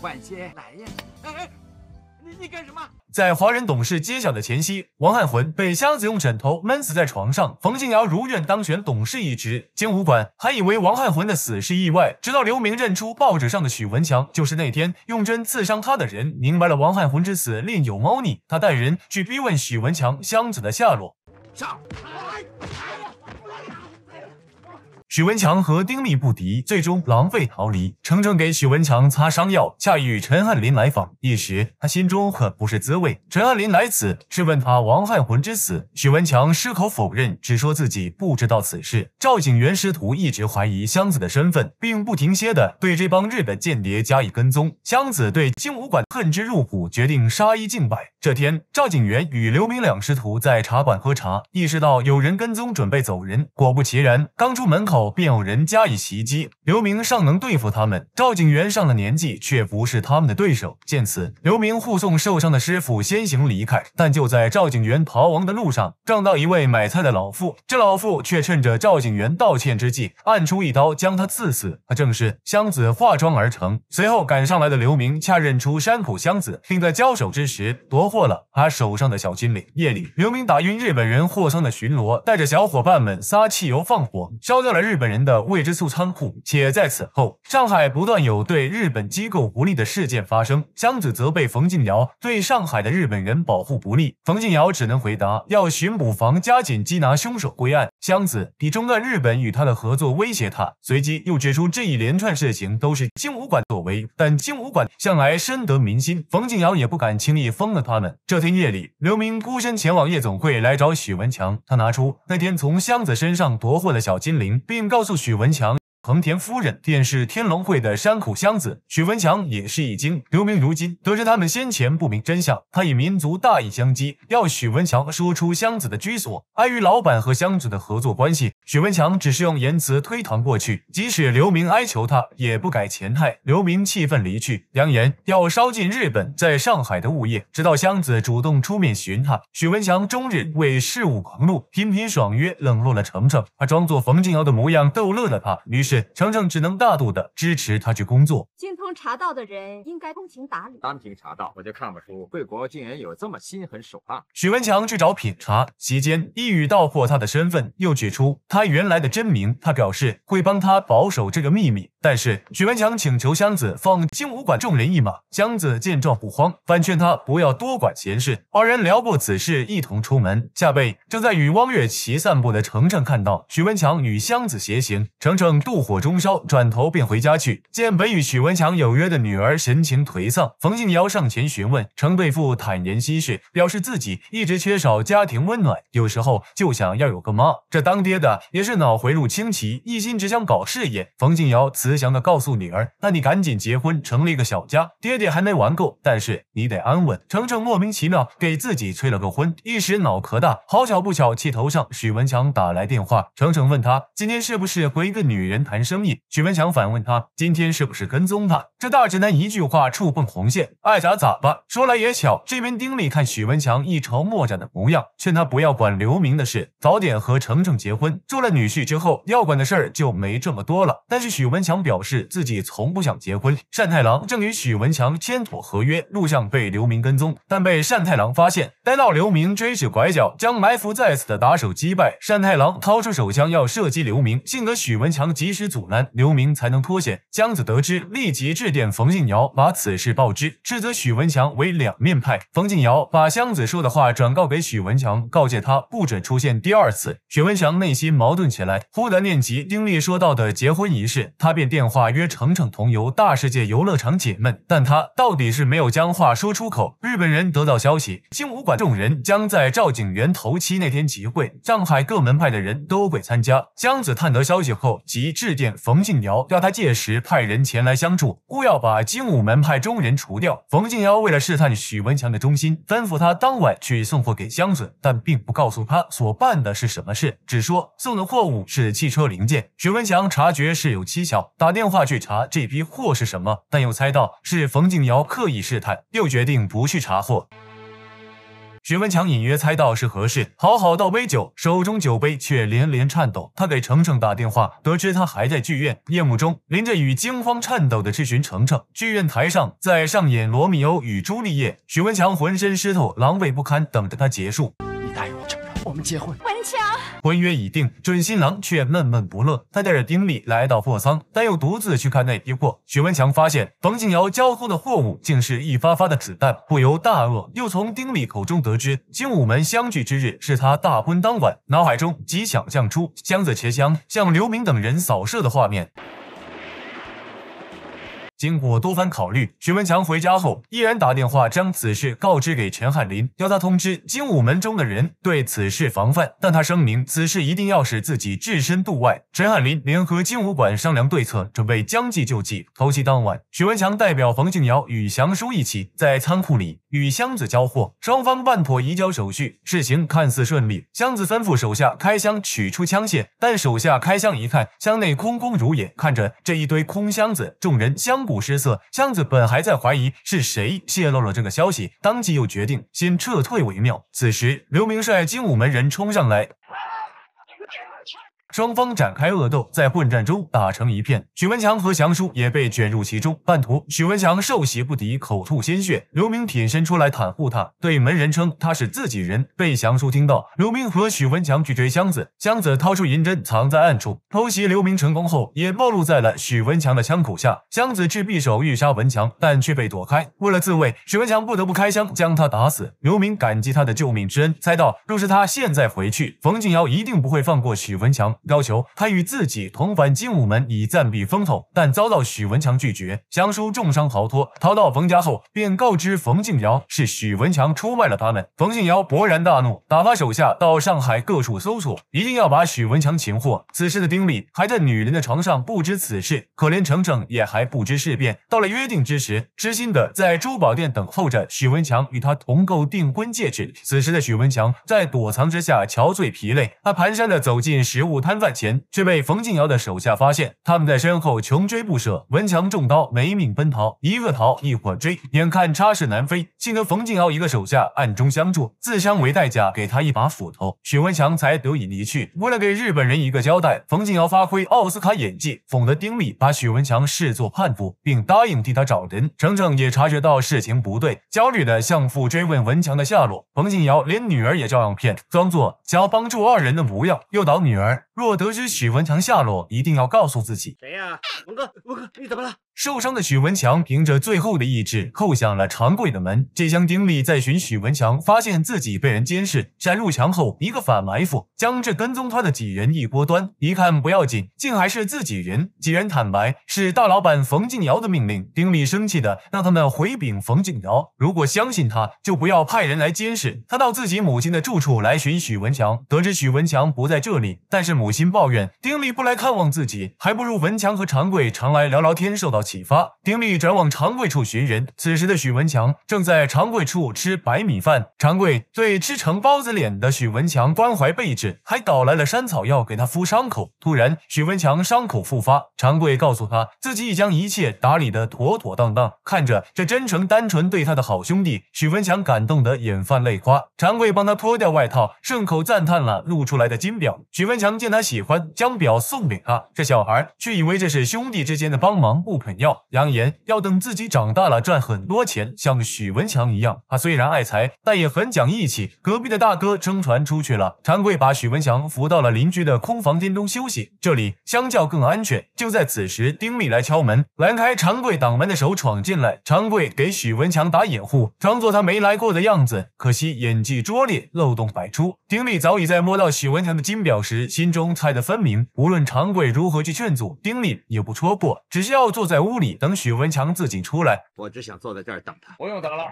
婉些来呀，哎哎，你你干什么？在华人董事揭晓的前夕，王汉魂被箱子用枕头闷死在床上。冯静尧如愿当选董事一职，经武馆还以为王汉魂的死是意外，直到刘明认出报纸上的许文强就是那天用针刺伤他的人，明白了王汉魂之死另有猫腻。他带人去逼问许文强箱子的下落。上，许文强和丁力不敌，最终狼狈逃离。程程给许文强擦伤药，恰遇陈汉林来访，一时他心中很不是滋味。陈汉林来此质问他王汉魂之死，许文强矢口否认，只说自己不知道此事。赵警员师徒一直怀疑箱子的身份，并不停歇的对这帮日本间谍加以跟踪。箱子对精武馆恨之入骨，决定杀一儆百。这天，赵警员与刘明两师徒在茶馆喝茶，意识到有人跟踪，准备走人。果不其然，刚出门口。便有人加以袭击，刘明尚能对付他们，赵警员上了年纪，却不是他们的对手。见此，刘明护送受伤的师傅先行离开。但就在赵警员逃亡的路上，撞到一位买菜的老妇，这老妇却趁着赵警员道歉之际，暗出一刀将他刺死。他正是箱子化妆而成。随后赶上来的刘明恰认出山浦箱子，并在交手之时夺获了他手上的小金铃。夜里，刘明打晕日本人货仓的巡逻，带着小伙伴们撒汽油放火，烧掉了日。日本人的未知数仓库，且在此后，上海不断有对日本机构不利的事件发生。箱子责备冯敬尧对上海的日本人保护不利，冯敬尧只能回答要巡捕房加紧缉拿凶手归案。箱子以中断日本与他的合作威胁他，随即又指出这一连串事情都是金武馆所为，但金武馆向来深得民心，冯敬尧也不敢轻易封了他们。这天夜里，刘明孤身前往夜总会来找许文强，他拿出那天从箱子身上夺获的小精灵，并告诉许文强。横田夫人便是天龙会的山口香子，许文强也是一惊。刘明如今得知他们先前不明真相，他以民族大义相激，要许文强说出香子的居所。碍于老板和香子的合作关系。许文强只是用言辞推搪过去，即使刘明哀求他，也不改前态。刘明气愤离去，扬言要烧尽日本在上海的物业。直到箱子主动出面寻他，许文强终日为事务狂怒，频频爽约，冷落了程程。他装作冯敬尧的模样逗乐了他，于是程程只能大度的支持他去工作。精通茶道的人应该通情达理，单凭茶道我就看不出贵国竟然有这么心狠手辣。许文强去找品茶，席间一语道破他的身份，又指出。他原来的真名，他表示会帮他保守这个秘密，但是许文强请求箱子放精武馆众人一马。箱子见状不慌，反劝他不要多管闲事。二人聊过此事，一同出门。下辈正在与汪月琪散步的程程看到许文强与箱子携行，程程妒火中烧，转头便回家去。见本与许文强有约的女儿神情颓丧，冯静瑶上前询问，程贝父坦言心事，表示自己一直缺少家庭温暖，有时候就想要有个妈。这当爹的。也是脑回路清奇，一心只想搞事业。冯静瑶慈祥地告诉女儿：“那你赶紧结婚，成立个小家。爹爹还没玩够，但是你得安稳。”程程莫名其妙给自己催了个婚，一时脑壳大。好巧不巧，气头上，许文强打来电话。程程问他：“今天是不是和一个女人谈生意？”许文强反问他：“今天是不是跟踪他？”这大直男一句话触碰红线，爱咋咋吧。说来也巧，这边丁力看许文强一筹莫展的模样，劝他不要管刘明的事，早点和程程结婚。做了女婿之后，要管的事儿就没这么多了。但是许文强表示自己从不想结婚。单太郎正与许文强签妥合约，录像被刘明跟踪，但被单太郎发现。待到刘明追至拐角，将埋伏在此的打手击败。单太郎掏出手枪要射击刘明，幸得许文强及时阻拦，刘明才能脱险。江子得知，立即致电冯静尧，把此事报之，斥责许文强为两面派。冯静尧把江子说的话转告给许文强，告诫他不准出现第二次。许文强内心矛。矛盾起来，忽然念及丁力说到的结婚仪式，他便电话约程程同游大世界游乐场解闷，但他到底是没有将话说出口。日本人得到消息，精武馆众人将在赵景元头七那天集会，上海各门派的人都会参加。江子探得消息后，即致电冯敬尧，要他届时派人前来相助，故要把精武门派中人除掉。冯敬尧为了试探许文强的忠心，吩咐他当晚去送货给江子，但并不告诉他所办的是什么事，只说送。的货物是汽车零件，徐文强察觉事有蹊跷，打电话去查这批货是什么，但又猜到是冯静尧刻意试探，又决定不去查货。徐文强隐约猜到是何事，好好倒杯酒，手中酒杯却连连颤抖。他给程程打电话，得知他还在剧院，夜幕中淋着雨，惊慌颤抖地质询程程。剧院台上在上演《罗密欧与朱丽叶》，徐文强浑身湿透，狼狈不堪，等着他结束。结婚。文强，婚约已定，准新郎却闷闷不乐。他带着丁力来到货仓，但又独自去看那批货。许文强发现冯静瑶交付的货物竟是一发发的子弹，不由大愕。又从丁力口中得知，精武门相聚之日是他大婚当晚，脑海中即想象出箱子切箱向刘明等人扫射的画面。经过多番考虑，许文强回家后依然打电话将此事告知给陈汉林，要他通知精武门中的人对此事防范。但他声明此事一定要使自己置身度外。陈汉林联合精武馆商量对策，准备将计就计。头七当晚，许文强代表冯敬尧与祥叔一起在仓库里与箱子交货，双方办妥移交手续，事情看似顺利。箱子吩咐手下开箱取出枪械，但手下开箱一看，箱内空空如也。看着这一堆空箱子，众人相顾。失色，箱子本还在怀疑是谁泄露了这个消息，当即又决定先撤退为妙。此时，刘明率精武门人冲上来。双方展开恶斗，在混战中打成一片。许文强和祥叔也被卷入其中。半途，许文强受袭不敌，口吐鲜血。刘明挺身出来袒护他，对门人称他是自己人。被祥叔听到，刘明和许文强去追箱子。箱子掏出银针，藏在暗处偷袭刘明成功后，也暴露在了许文强的枪口下。箱子掷匕首欲杀文强，但却被躲开。为了自卫，许文强不得不开枪将他打死。刘明感激他的救命之恩，猜到若是他现在回去，冯敬尧一定不会放过许文强。要求他与自己同返精武门以暂避风头，但遭到许文强拒绝。祥叔重伤逃脱，逃到冯家后便告知冯敬尧是许文强出卖了他们。冯敬尧勃然大怒，打发手下到上海各处搜索，一定要把许文强擒获。此时的丁力还在女人的床上，不知此事。可怜程程也还不知事变。到了约定之时，知心的在珠宝店等候着许文强与他同购订婚戒指。此时的许文强在躲藏之下憔悴疲累，他蹒跚的走进食物摊。饭前却被冯静尧的手下发现，他们在身后穷追不舍。文强中刀没命奔逃，一个逃，一会儿追，眼看插翅难飞，幸得冯静尧一个手下暗中相助，自相为代价给他一把斧头，许文强才得以离去。为了给日本人一个交代，冯静尧发挥奥斯卡演技，讽得丁力把许文强视作叛徒，并答应替他找人。程程也察觉到事情不对，焦虑的向父追问文强的下落。冯静尧连女儿也照样骗，装作想要帮助二人的模样，诱导女儿。若得知许文强下落，一定要告诉自己。谁呀？文哥，文哥，你怎么了？受伤的许文强凭着最后的意志扣响了长贵的门。这厢丁力在寻许文强，发现自己被人监视，闪入墙后，一个反埋伏，将这跟踪他的几人一锅端。一看不要紧，竟还是自己人。几人坦白是大老板冯敬尧的命令。丁力生气的让他们回禀冯敬尧，如果相信他，就不要派人来监视他。到自己母亲的住处来寻许文强，得知许文强不在这里，但是母亲抱怨丁力不来看望自己，还不如文强和长贵常来聊聊天受到。启发丁力转往常贵处寻人，此时的许文强正在常贵处吃白米饭。常贵对吃成包子脸的许文强关怀备至，还搞来了山草药给他敷伤口。突然，许文强伤口复发，常贵告诉他自己已将一切打理得妥妥当当。看着这真诚单纯对他的好兄弟，许文强感动得眼泛泪花。常贵帮他脱掉外套，顺口赞叹了露出来的金表。许文强见他喜欢，将表送给他。这小孩却以为这是兄弟之间的帮忙，不肯。要扬言要等自己长大了赚很多钱，像许文强一样。他虽然爱财，但也很讲义气。隔壁的大哥撑船出去了，长贵把许文强扶到了邻居的空房间中休息，这里相较更安全。就在此时，丁力来敲门，拦开长贵挡门的手闯进来。长贵给许文强打掩护，装作他没来过的样子。可惜演技拙劣，漏洞百出。丁力早已在摸到许文强的金表时，心中猜得分明。无论长贵如何去劝阻，丁力也不戳破，只需要坐在。屋里等许文强自己出来。我只想坐在这儿等他。不用等了。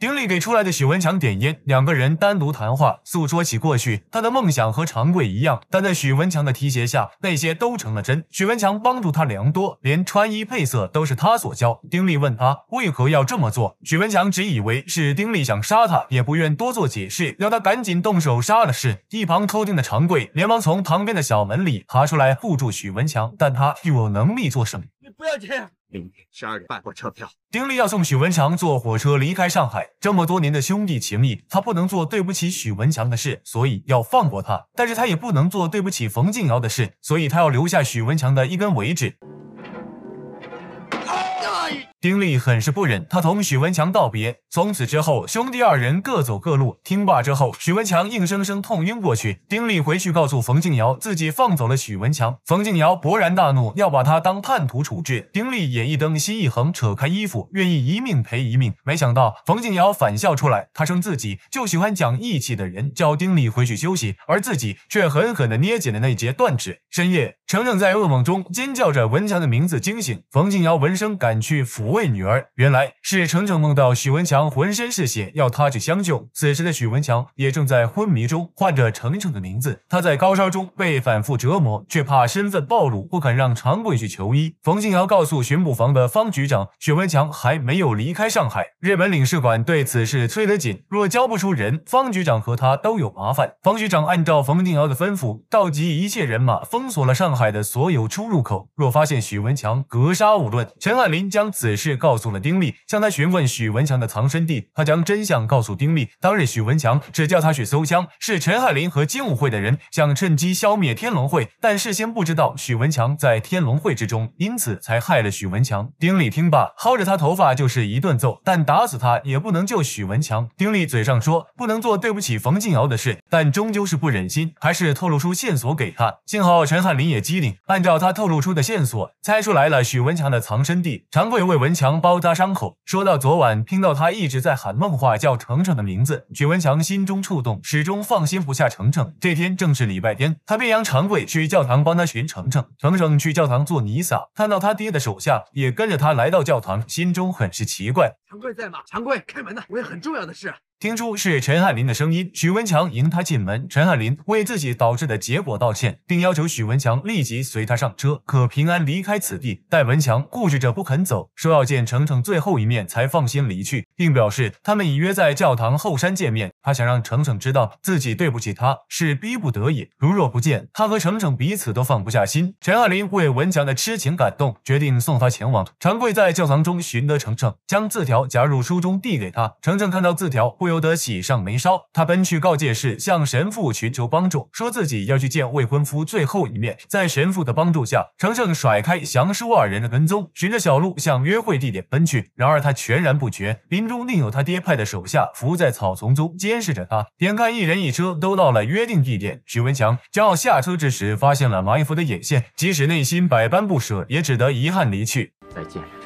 丁力给出来的许文强点烟，两个人单独谈话，诉说起过去，他的梦想和长贵一样，但在许文强的提携下，那些都成了真。许文强帮助他良多，连穿衣配色都是他所教。丁力问他为何要这么做，许文强只以为是丁力想杀他，也不愿多做解释，让他赶紧动手杀了事。一旁偷听的长贵连忙从旁边的小门里爬出来护住许文强，但他有能力做什么？你不要这样。明天十二点半火车票。丁力要送许文强坐火车离开上海。这么多年的兄弟情谊，他不能做对不起许文强的事，所以要放过他。但是他也不能做对不起冯静尧的事，所以他要留下许文强的一根尾指。丁力很是不忍，他同许文强道别。从此之后，兄弟二人各走各路。听罢之后，许文强硬生生痛晕过去。丁力回去告诉冯静瑶，自己放走了许文强。冯静瑶勃然大怒，要把他当叛徒处置。丁力也一瞪，心一横，扯开衣服，愿意一命赔一命。没想到冯静瑶反笑出来，他称自己就喜欢讲义气的人，叫丁力回去休息，而自己却狠狠地捏紧了那截断指。深夜，程程在噩梦中尖叫着文强的名字惊醒。冯静瑶闻声赶去抚为女儿，原来是程程梦到许文强浑身是血，要他去相救。此时的许文强也正在昏迷中，唤着程程的名字。他在高烧中被反复折磨，却怕身份暴露，不肯让常贵去求医。冯静尧告诉巡捕房的方局长，许文强还没有离开上海，日本领事馆对此事催得紧，若交不出人，方局长和他都有麻烦。方局长按照冯静尧的吩咐，召集一切人马，封锁了上海的所有出入口。若发现许文强，格杀勿论。陈翰林将此。是告诉了丁力，向他询问许文强的藏身地，他将真相告诉丁力。当日许文强只叫他去搜枪，是陈翰林和精武会的人想趁机消灭天龙会，但事先不知道许文强在天龙会之中，因此才害了许文强。丁力听罢，薅着他头发就是一顿揍，但打死他也不能救许文强。丁力嘴上说不能做对不起冯敬尧的事，但终究是不忍心，还是透露出线索给他。幸好陈翰林也机灵，按照他透露出的线索，猜出来了许文强的藏身地。常贵为文。文强包扎伤口，说到昨晚听到他一直在喊梦话，叫程程的名字，许文强心中触动，始终放心不下程程。这天正是礼拜天，他便让长贵去教堂帮他寻程程。程程去教堂做尼撒，看到他爹的手下也跟着他来到教堂，心中很是奇怪。长贵在吗？长贵，开门呐，我有很重要的事。听出是陈翰林的声音，许文强迎他进门。陈翰林为自己导致的结果道歉，并要求许文强立即随他上车，可平安离开此地。戴文强固执着不肯走，说要见程程最后一面才放心离去，并表示他们已约在教堂后山见面。他想让程程知道自己对不起他，是逼不得已。如若不见，他和程程彼此都放不下心。陈翰林为文强的痴情感动，决定送他前往。常贵在教堂中寻得程程，将字条夹入书中递给他。程程看到字条，会。有的喜上眉梢，他奔去告诫室，向神父寻求帮助，说自己要去见未婚夫最后一面。在神父的帮助下，程程甩开祥叔二人的跟踪，循着小路向约会地点奔去。然而他全然不觉，林中另有他爹派的手下伏在草丛中监视着他。眼看一人一车都到了约定地点，徐文强将要下车之时，发现了埋伏的眼线。即使内心百般不舍，也只得遗憾离去。再见。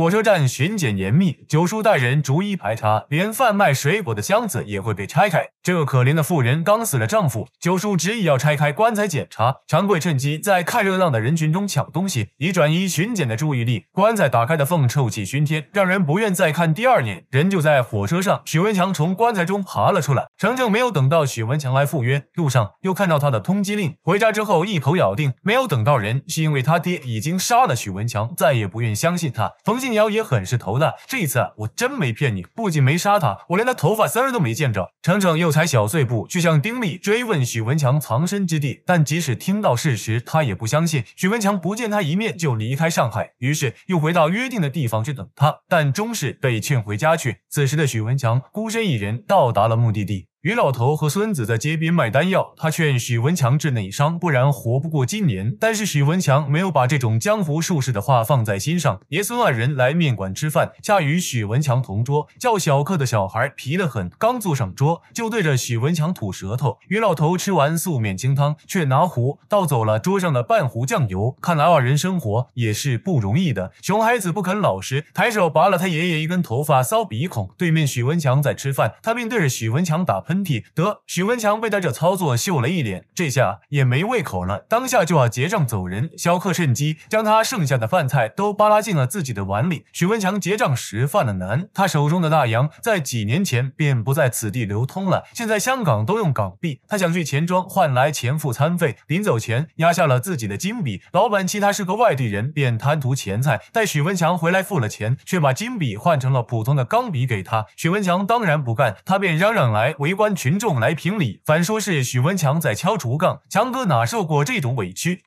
火车站巡检严密，九叔带人逐一排查，连贩卖水果的箱子也会被拆开。这个可怜的妇人刚死了丈夫，九叔执意要拆开棺材检查。长贵趁机在看热闹的人群中抢东西，以转移巡检的注意力。棺材打开的缝，臭气熏天，让人不愿再看。第二眼。人就在火车上，许文强从棺材中爬了出来。程程没有等到许文强来赴约，路上又看到他的通缉令。回家之后，一口咬定没有等到人，是因为他爹已经杀了许文强，再也不愿相信他。冯鑫。林瑶也很是头大，这一次我真没骗你，不仅没杀他，我连他头发丝都没见着。程程又踩小碎步去向丁力追问许文强藏身之地，但即使听到事实，他也不相信许文强不见他一面就离开上海，于是又回到约定的地方去等他，但终是被劝回家去。此时的许文强孤身一人到达了目的地。于老头和孙子在街边卖丹药，他劝许文强治内伤，不然活不过今年。但是许文强没有把这种江湖术士的话放在心上。爷孙二人来面馆吃饭，恰与许文强同桌叫小客的小孩皮得很，刚坐上桌就对着许文强吐舌头。于老头吃完素面清汤，却拿壶倒走了桌上的半壶酱油。看来二人生活也是不容易的。熊孩子不肯老实，抬手拔了他爷爷一根头发，搔鼻孔。对面许文强在吃饭，他便对着许文强打。喷嚏得，许文强被他这操作秀了一脸，这下也没胃口了，当下就要结账走人。小克趁机将他剩下的饭菜都扒拉进了自己的碗里。许文强结账时犯了难，他手中的大洋在几年前便不在此地流通了，现在香港都用港币，他想去钱庄换来钱付餐费。临走前压下了自己的金笔。老板其他是个外地人，便贪图钱财，待许文强回来付了钱，却把金笔换成了普通的钢笔给他。许文强当然不干，他便嚷嚷来围。观群众来评理，反说是许文强在敲竹杠，强哥哪受过这种委屈？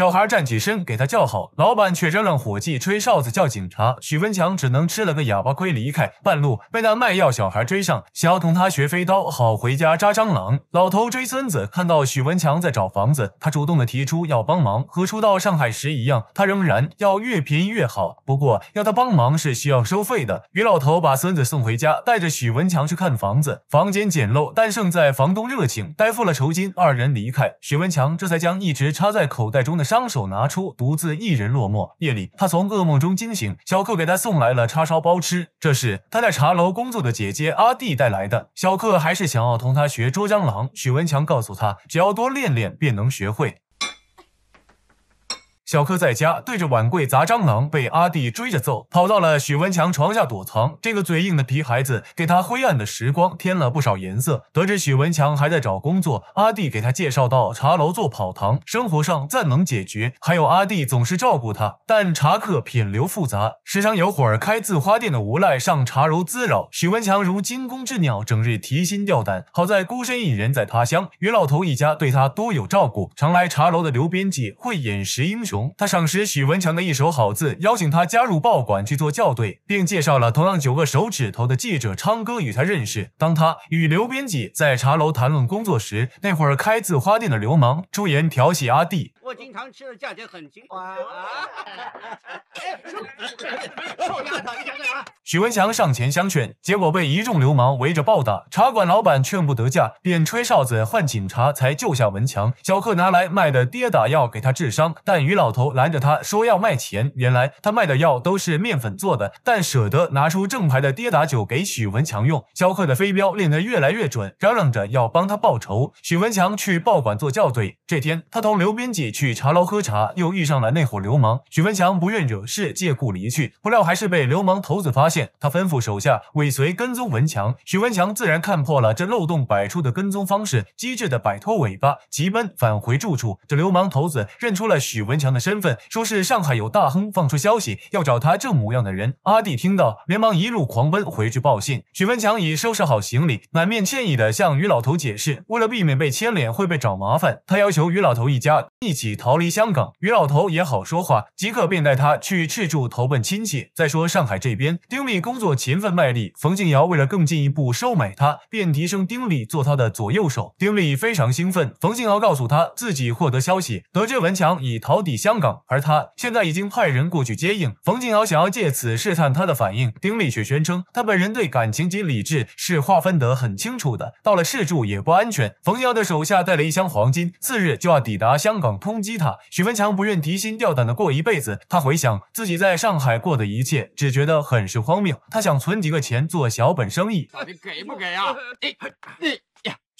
小孩站起身给他叫好，老板却让伙计吹哨子叫警察。许文强只能吃了个哑巴亏离开，半路被那卖药小孩追上，想要同他学飞刀，好回家扎蟑螂。老头追孙子，看到许文强在找房子，他主动的提出要帮忙，和初到上海时一样，他仍然要越便宜越好。不过要他帮忙是需要收费的。于老头把孙子送回家，带着许文强去看房子。房间简陋，但胜在房东热情。待付了酬金，二人离开，许文强这才将一直插在口袋中的。张手拿出，独自一人落寞。夜里，他从噩梦中惊醒，小克给他送来了叉烧包吃。这是他在茶楼工作的姐姐阿弟带来的。小克还是想要同他学捉蟑螂，许文强告诉他，只要多练练，便能学会。小克在家对着碗柜砸蟑螂，被阿弟追着揍，跑到了许文强床下躲藏。这个嘴硬的皮孩子，给他灰暗的时光添了不少颜色。得知许文强还在找工作，阿弟给他介绍到茶楼做跑堂，生活上暂能解决。还有阿弟总是照顾他，但茶客品流复杂，时常有伙儿开字花店的无赖上茶楼滋扰。许文强如惊弓之鸟，整日提心吊胆。好在孤身一人在他乡，于老头一家对他多有照顾。常来茶楼的刘编辑会眼识英雄。他赏识许文强的一手好字，邀请他加入报馆去做校对，并介绍了同样九个手指头的记者昌哥与他认识。当他与刘编辑在茶楼谈论工作时，那会儿开字花店的流氓出言调戏阿弟。经常吃的价钱很亲。少 啊！许文强上前相劝，结果被一众流氓围着暴打。茶馆老板劝不得架，便吹哨子唤警察，才救下文强。小克拿来卖的跌打药给他治伤，但于老头拦着他说要卖钱。原来他卖的药都是面粉做的，但舍得拿出正牌的跌打酒给许文强用。小克的飞镖练得越来越准，嚷嚷着要帮他报仇。许文强去报馆做校对，这天他同刘编辑去。去茶楼喝茶，又遇上了那伙流氓。许文强不愿惹事，借故离去，不料还是被流氓头子发现。他吩咐手下尾随跟踪文强，许文强自然看破了这漏洞百出的跟踪方式，机智的摆脱尾巴，急奔返回住处。这流氓头子认出了许文强的身份，说是上海有大亨放出消息，要找他这模样的人。阿弟听到，连忙一路狂奔回去报信。许文强已收拾好行李，满面歉意的向于老头解释，为了避免被牵连会被找麻烦，他要求于老头一家一起。逃离香港，于老头也好说话，即刻便带他去赤柱投奔亲戚。再说上海这边，丁力工作勤奋卖力，冯静尧为了更进一步收买他，便提升丁力做他的左右手。丁力非常兴奋。冯静尧告诉他，自己获得消息，得知文强已逃抵香港，而他现在已经派人过去接应。冯静尧想要借此试探他的反应，丁力却宣称他本人对感情及理智是划分得很清楚的。到了赤柱也不安全，冯瑶的手下带了一箱黄金，次日就要抵达香港。攻击他，许文强不愿提心吊胆的过一辈子。他回想自己在上海过的一切，只觉得很是荒谬。他想存几个钱做小本生意，到底给不给啊？你你。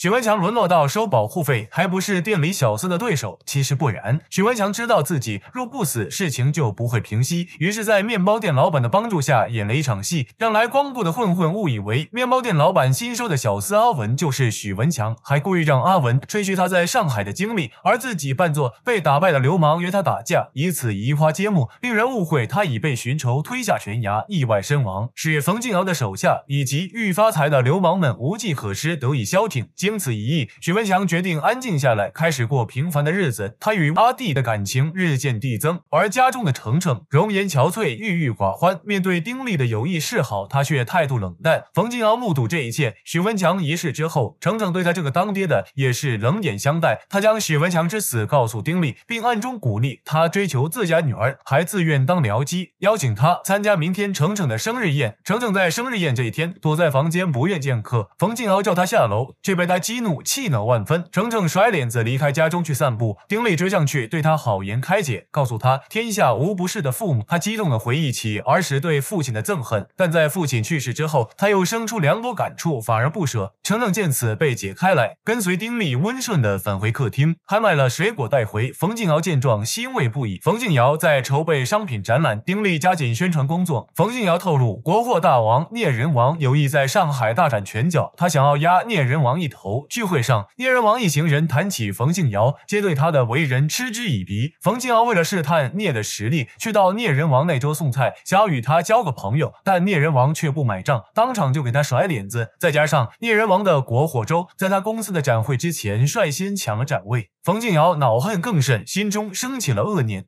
许文强沦落到收保护费，还不是店里小厮的对手。其实不然，许文强知道自己若不死，事情就不会平息。于是，在面包店老板的帮助下，演了一场戏，让来光顾的混混误以为面包店老板新收的小厮阿文就是许文强，还故意让阿文吹嘘他在上海的经历，而自己扮作被打败的流氓约他打架，以此移花接木，令人误会他已被寻仇推下悬崖，意外身亡，使冯敬尧的手下以及欲发财的流氓们无计可施，得以消停。经此一役，许文强决定安静下来，开始过平凡的日子。他与阿弟的感情日渐递增，而家中的程程容颜憔悴，郁郁寡欢。面对丁力的有意示好，他却态度冷淡。冯敬尧目睹这一切，许文强一事之后，程程对他这个当爹的也是冷眼相待。他将许文强之死告诉丁力，并暗中鼓励他追求自家女儿，还自愿当僚机，邀请他参加明天程程的生日宴。程程在生日宴这一天，躲在房间不愿见客。冯敬尧叫他下楼，却被他。激怒，气恼万分，程程甩脸子离开家中去散步。丁力追上去，对他好言开解，告诉他天下无不是的父母。他激动的回忆起儿时对父亲的憎恨，但在父亲去世之后，他又生出良多感触，反而不舍。程程见此被解开来，跟随丁力温顺的返回客厅，还买了水果带回。冯静尧见状欣慰不已。冯静尧在筹备商品展览，丁力加紧宣传工作。冯静尧透露，国货大王聂人王有意在上海大展拳脚，他想要压聂人王一头。聚会上，聂人王一行人谈起冯静尧，皆对他的为人嗤之以鼻。冯静尧为了试探聂的实力，去到聂人王那桌送菜，想要与他交个朋友，但聂人王却不买账，当场就给他甩脸子。再加上聂人王的国火粥在他公司的展会之前率先抢了展位，冯静尧恼恨更甚，心中升起了恶念。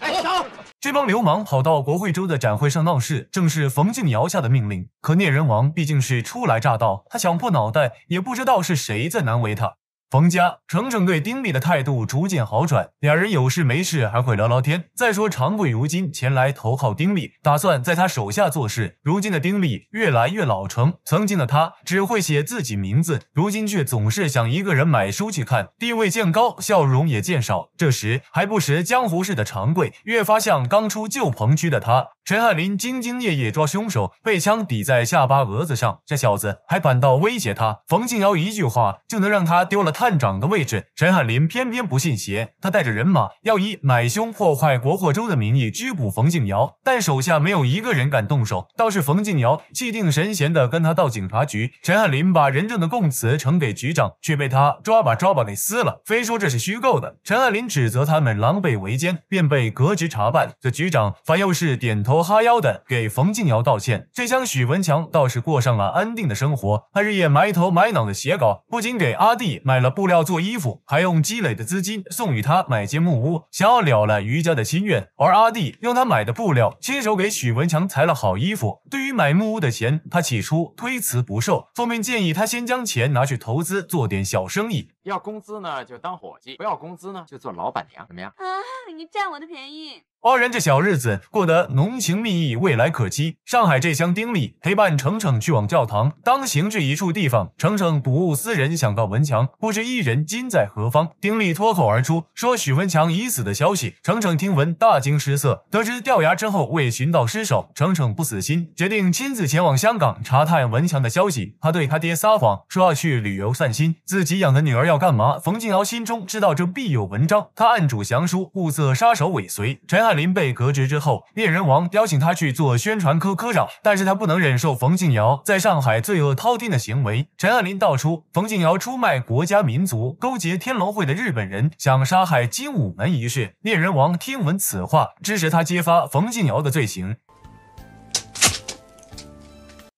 哎，我这帮流氓跑到国会州的展会上闹事，正是冯静尧下的命令。可聂人王毕竟是初来乍到，他想破脑袋也不知道是谁在难为他。冯家程程对丁力的态度逐渐好转，两人有事没事还会聊聊天。再说长贵如今前来投靠丁力，打算在他手下做事。如今的丁力越来越老成，曾经的他只会写自己名字，如今却总是想一个人买书去看。地位渐高，笑容也渐少。这时还不识江湖事的长贵，越发像刚出旧棚区的他。陈翰林兢兢业业抓凶手，被枪抵在下巴额子上，这小子还反倒威胁他。冯静瑶一句话就能让他丢了探长的位置。陈翰林偏偏不信邪，他带着人马要以买凶破坏国货周的名义拘捕冯静瑶，但手下没有一个人敢动手。倒是冯静瑶气定神闲地跟他到警察局。陈翰林把人证的供词呈给局长，却被他抓把抓把给撕了，非说这是虚构的。陈翰林指责他们狼狈为奸，便被革职查办。这局长反又是点头。哈腰的给冯静尧道歉，这厢许文强倒是过上了安定的生活。他日夜埋头埋脑的写稿，不仅给阿弟买了布料做衣服，还用积累的资金送与他买间木屋，想要了了余家的心愿。而阿弟用他买的布料亲手给许文强裁了好衣服。对于买木屋的钱，他起初推辞不受，后面建议他先将钱拿去投资做点小生意。要工资呢就当伙计，不要工资呢就做老板娘，怎么样？啊，你占我的便宜！二人这小日子过得浓情蜜意，未来可期。上海这厢丁力陪伴程程去往教堂，当行至一处地方，程程睹物思人，想到文强，不知一人今在何方。丁力脱口而出说许文强已死的消息，程程听闻大惊失色，得知掉牙之后未寻到尸首，程程不死心，决定亲自前往香港查探文强的消息。他对他爹撒谎说要去旅游散心，自己养的女儿要。干嘛？冯静尧心中知道这必有文章，他暗主降书，物色杀手尾随。陈翰林被革职之后，猎人王邀请他去做宣传科科长，但是他不能忍受冯静尧在上海罪恶滔天的行为。陈翰林道出冯静尧出卖国家民族，勾结天龙会的日本人，想杀害精武门一事。猎人王听闻此话，支持他揭发冯静尧的罪行。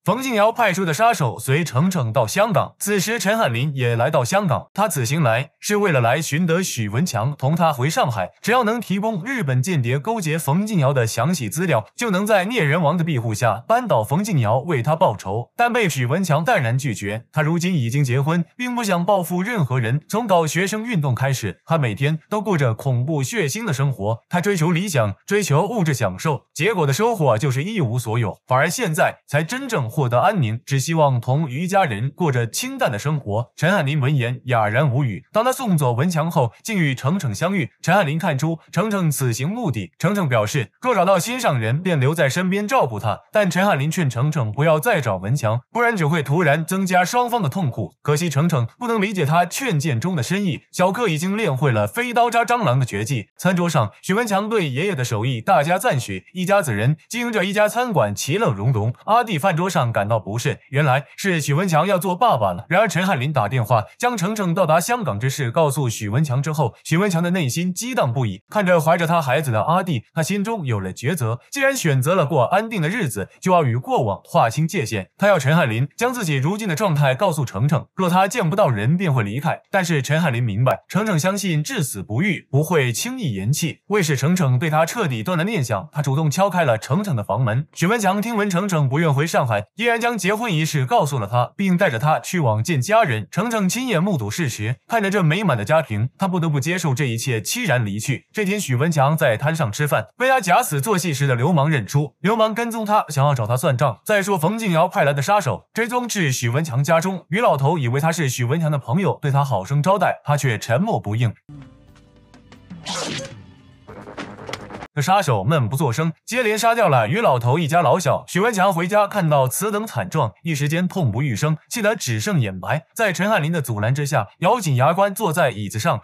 冯静尧派出的杀手随程程到香港，此时陈汉林也来到香港。他此行来是为了来寻得许文强，同他回上海。只要能提供日本间谍勾结冯静尧的详细资料，就能在聂人王的庇护下扳倒冯静尧，为他报仇。但被许文强淡然拒绝。他如今已经结婚，并不想报复任何人。从搞学生运动开始，他每天都过着恐怖血腥的生活。他追求理想，追求物质享受，结果的收获就是一无所有。反而现在才真正。获得安宁，只希望同于家人过着清淡的生活。陈汉林闻言哑然无语。当他送走文强后，竟与程程相遇。陈汉林看出程程此行目的。程程表示，若找到心上人，便留在身边照顾他。但陈汉林劝程程不要再找文强，不然只会突然增加双方的痛苦。可惜程程不能理解他劝谏中的深意。小克已经练会了飞刀扎蟑螂的绝技。餐桌上，许文强对爷爷的手艺大加赞许。一家子人经营着一家餐馆，其乐融融。阿弟饭桌上。感到不适，原来是许文强要做爸爸了。然而陈翰林打电话将程程到达香港之事告诉许文强之后，许文强的内心激荡不已。看着怀着他孩子的阿弟，他心中有了抉择。既然选择了过安定的日子，就要与过往划清界限。他要陈翰林将自己如今的状态告诉程程，若他见不到人便会离开。但是陈翰林明白，程程相信至死不渝，不会轻易言弃。为使程程对他彻底断了念想，他主动敲开了程程的房门。许文强听闻程程不愿回上海，依然将结婚仪式告诉了他，并带着他去往见家人。程程亲眼目睹事实，看着这美满的家庭，他不得不接受这一切，凄然离去。这天，许文强在摊上吃饭，被他假死做戏时的流氓认出，流氓跟踪他，想要找他算账。再说，冯静瑶派来的杀手追踪至许文强家中，于老头以为他是许文强的朋友，对他好生招待，他却沉默不应。杀手闷不作声，接连杀掉了于老头一家老小。许文强回家看到此等惨状，一时间痛不欲生，气得只剩眼白。在陈翰林的阻拦之下，咬紧牙关坐在椅子上。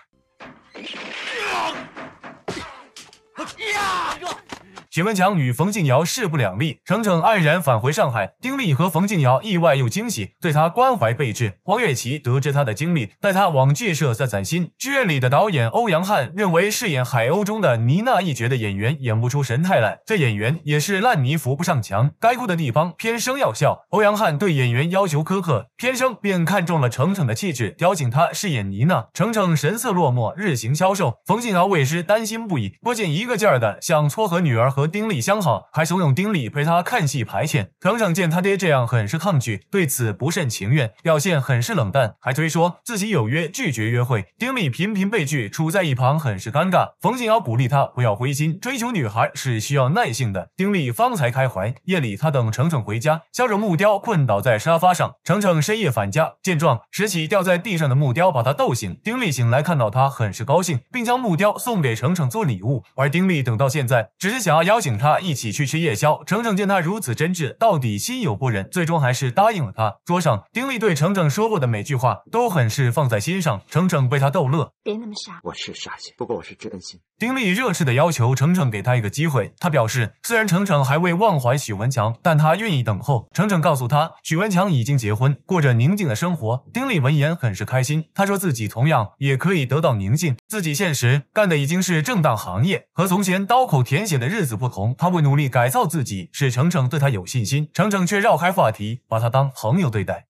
秦文强与冯静瑶势不两立，程程黯然返回上海。丁力和冯静瑶意外又惊喜，对他关怀备至。汪月琪得知他的经历，带他往剧社散散心。剧院里的导演欧阳汉认为，饰演《海鸥》中的妮娜一角的演员演不出神态来，这演员也是烂泥扶不上墙，该哭的地方偏生要笑。欧阳汉对演员要求苛刻，偏生便看中了程程的气质，邀请他饰演妮娜。程程神色落寞，日行消瘦，冯静瑶为师担心不已，不仅一个劲儿的想撮合女儿和。丁力相好，还怂恿丁力陪他看戏排遣。程程见他爹这样，很是抗拒，对此不甚情愿，表现很是冷淡，还推说自己有约，拒绝约会。丁力频频被拒，处在一旁很是尴尬。冯静瑶鼓励他不要灰心，追求女孩是需要耐性的。丁力方才开怀。夜里，他等程程回家，削着木雕，困倒在沙发上。程程深夜返家，见状，拾起掉在地上的木雕，把他逗醒。丁力醒来，看到他，很是高兴，并将木雕送给程程做礼物。而丁力等到现在，只是想要邀。邀请他一起去吃夜宵。程程见他如此真挚，到底心有不忍，最终还是答应了他。桌上，丁力对程程说过的每句话，都很是放在心上。程程被他逗乐，别那么傻，我是傻心，不过我是真心。丁力热切的要求程程给他一个机会，他表示虽然程程还未忘怀许文强，但他愿意等候。程程告诉他，许文强已经结婚，过着宁静的生活。丁力闻言很是开心，他说自己同样也可以得到宁静，自己现实干的已经是正当行业，和从前刀口舔血的日子不。他会努力改造自己，使程程对他有信心。程程却绕开话题，把他当朋友对待。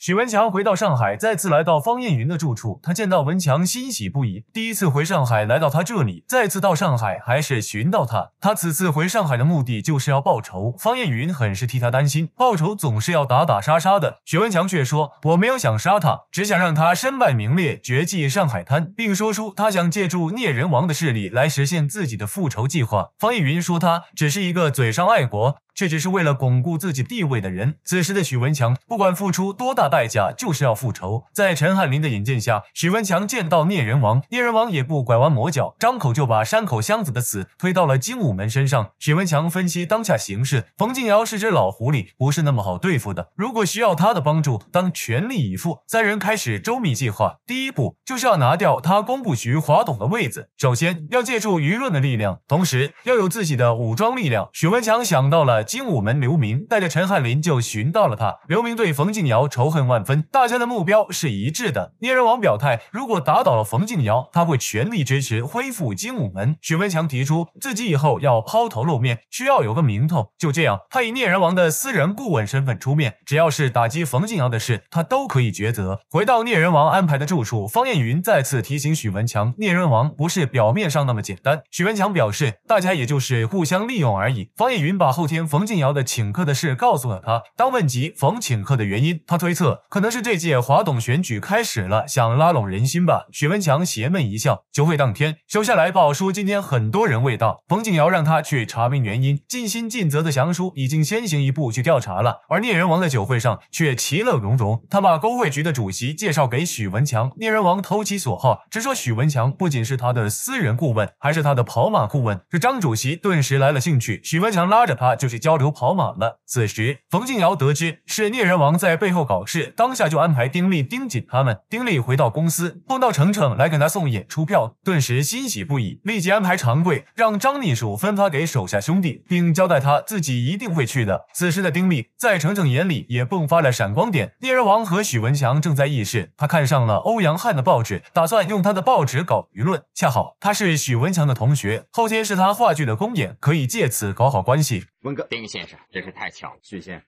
许文强回到上海，再次来到方艳云的住处。他见到文强，欣喜不已。第一次回上海来到他这里，再次到上海还是寻到他。他此次回上海的目的就是要报仇。方艳云很是替他担心，报仇总是要打打杀杀的。许文强却说：“我没有想杀他，只想让他身败名裂，绝迹上海滩。”并说出他想借助聂人王的势力来实现自己的复仇计划。方艳云说：“他只是一个嘴上爱国。”却只是为了巩固自己地位的人。此时的许文强不管付出多大代价，就是要复仇。在陈翰林的引荐下，许文强见到聂人王，聂人王也不拐弯抹角，张口就把山口箱子的死推到了精武门身上。许文强分析当下形势，冯敬尧是只老狐狸，不是那么好对付的。如果需要他的帮助，当全力以赴。三人开始周密计划，第一步就是要拿掉他公部局华董的位置。首先，要借助舆论的力量，同时要有自己的武装力量。许文强想到了。精武门刘明带着陈翰林就寻到了他。刘明对冯静尧仇恨万分，大家的目标是一致的。聂人王表态，如果打倒了冯静尧，他会全力支持恢复精武门。许文强提出自己以后要抛头露面，需要有个名头。就这样，他以聂人王的私人顾问身份出面，只要是打击冯静尧的事，他都可以抉择。回到聂人王安排的住处，方艳云再次提醒许文强，聂人王不是表面上那么简单。许文强表示，大家也就是互相利用而已。方艳云把后天冯。冯静尧的请客的事告诉了他。当问及冯请客的原因，他推测可能是这届华董选举开始了，想拉拢人心吧。许文强邪魅一笑。酒会当天，手下来报说今天很多人未到。冯静尧让他去查明原因。尽心尽责的祥叔已经先行一步去调查了。而聂仁王的酒会上却其乐融融。他把工会局的主席介绍给许文强。聂仁王投其所好，直说许文强不仅是他的私人顾问，还是他的跑马顾问。这张主席顿时来了兴趣。许文强拉着他就去。交流跑满了。此时，冯静瑶得知是聂人王在背后搞事，当下就安排丁力盯紧他们。丁力回到公司，碰到程程来给他送演出票，顿时欣喜不已，立即安排长贵让张秘书分发给手下兄弟，并交代他自己一定会去的。此时的丁力在程程眼里也迸发了闪光点。聂人王和许文强正在议事，他看上了欧阳汉的报纸，打算用他的报纸搞舆论。恰好他是许文强的同学，后天是他话剧的公演，可以借此搞好关系。文哥。丁先生，真是太巧了，徐先。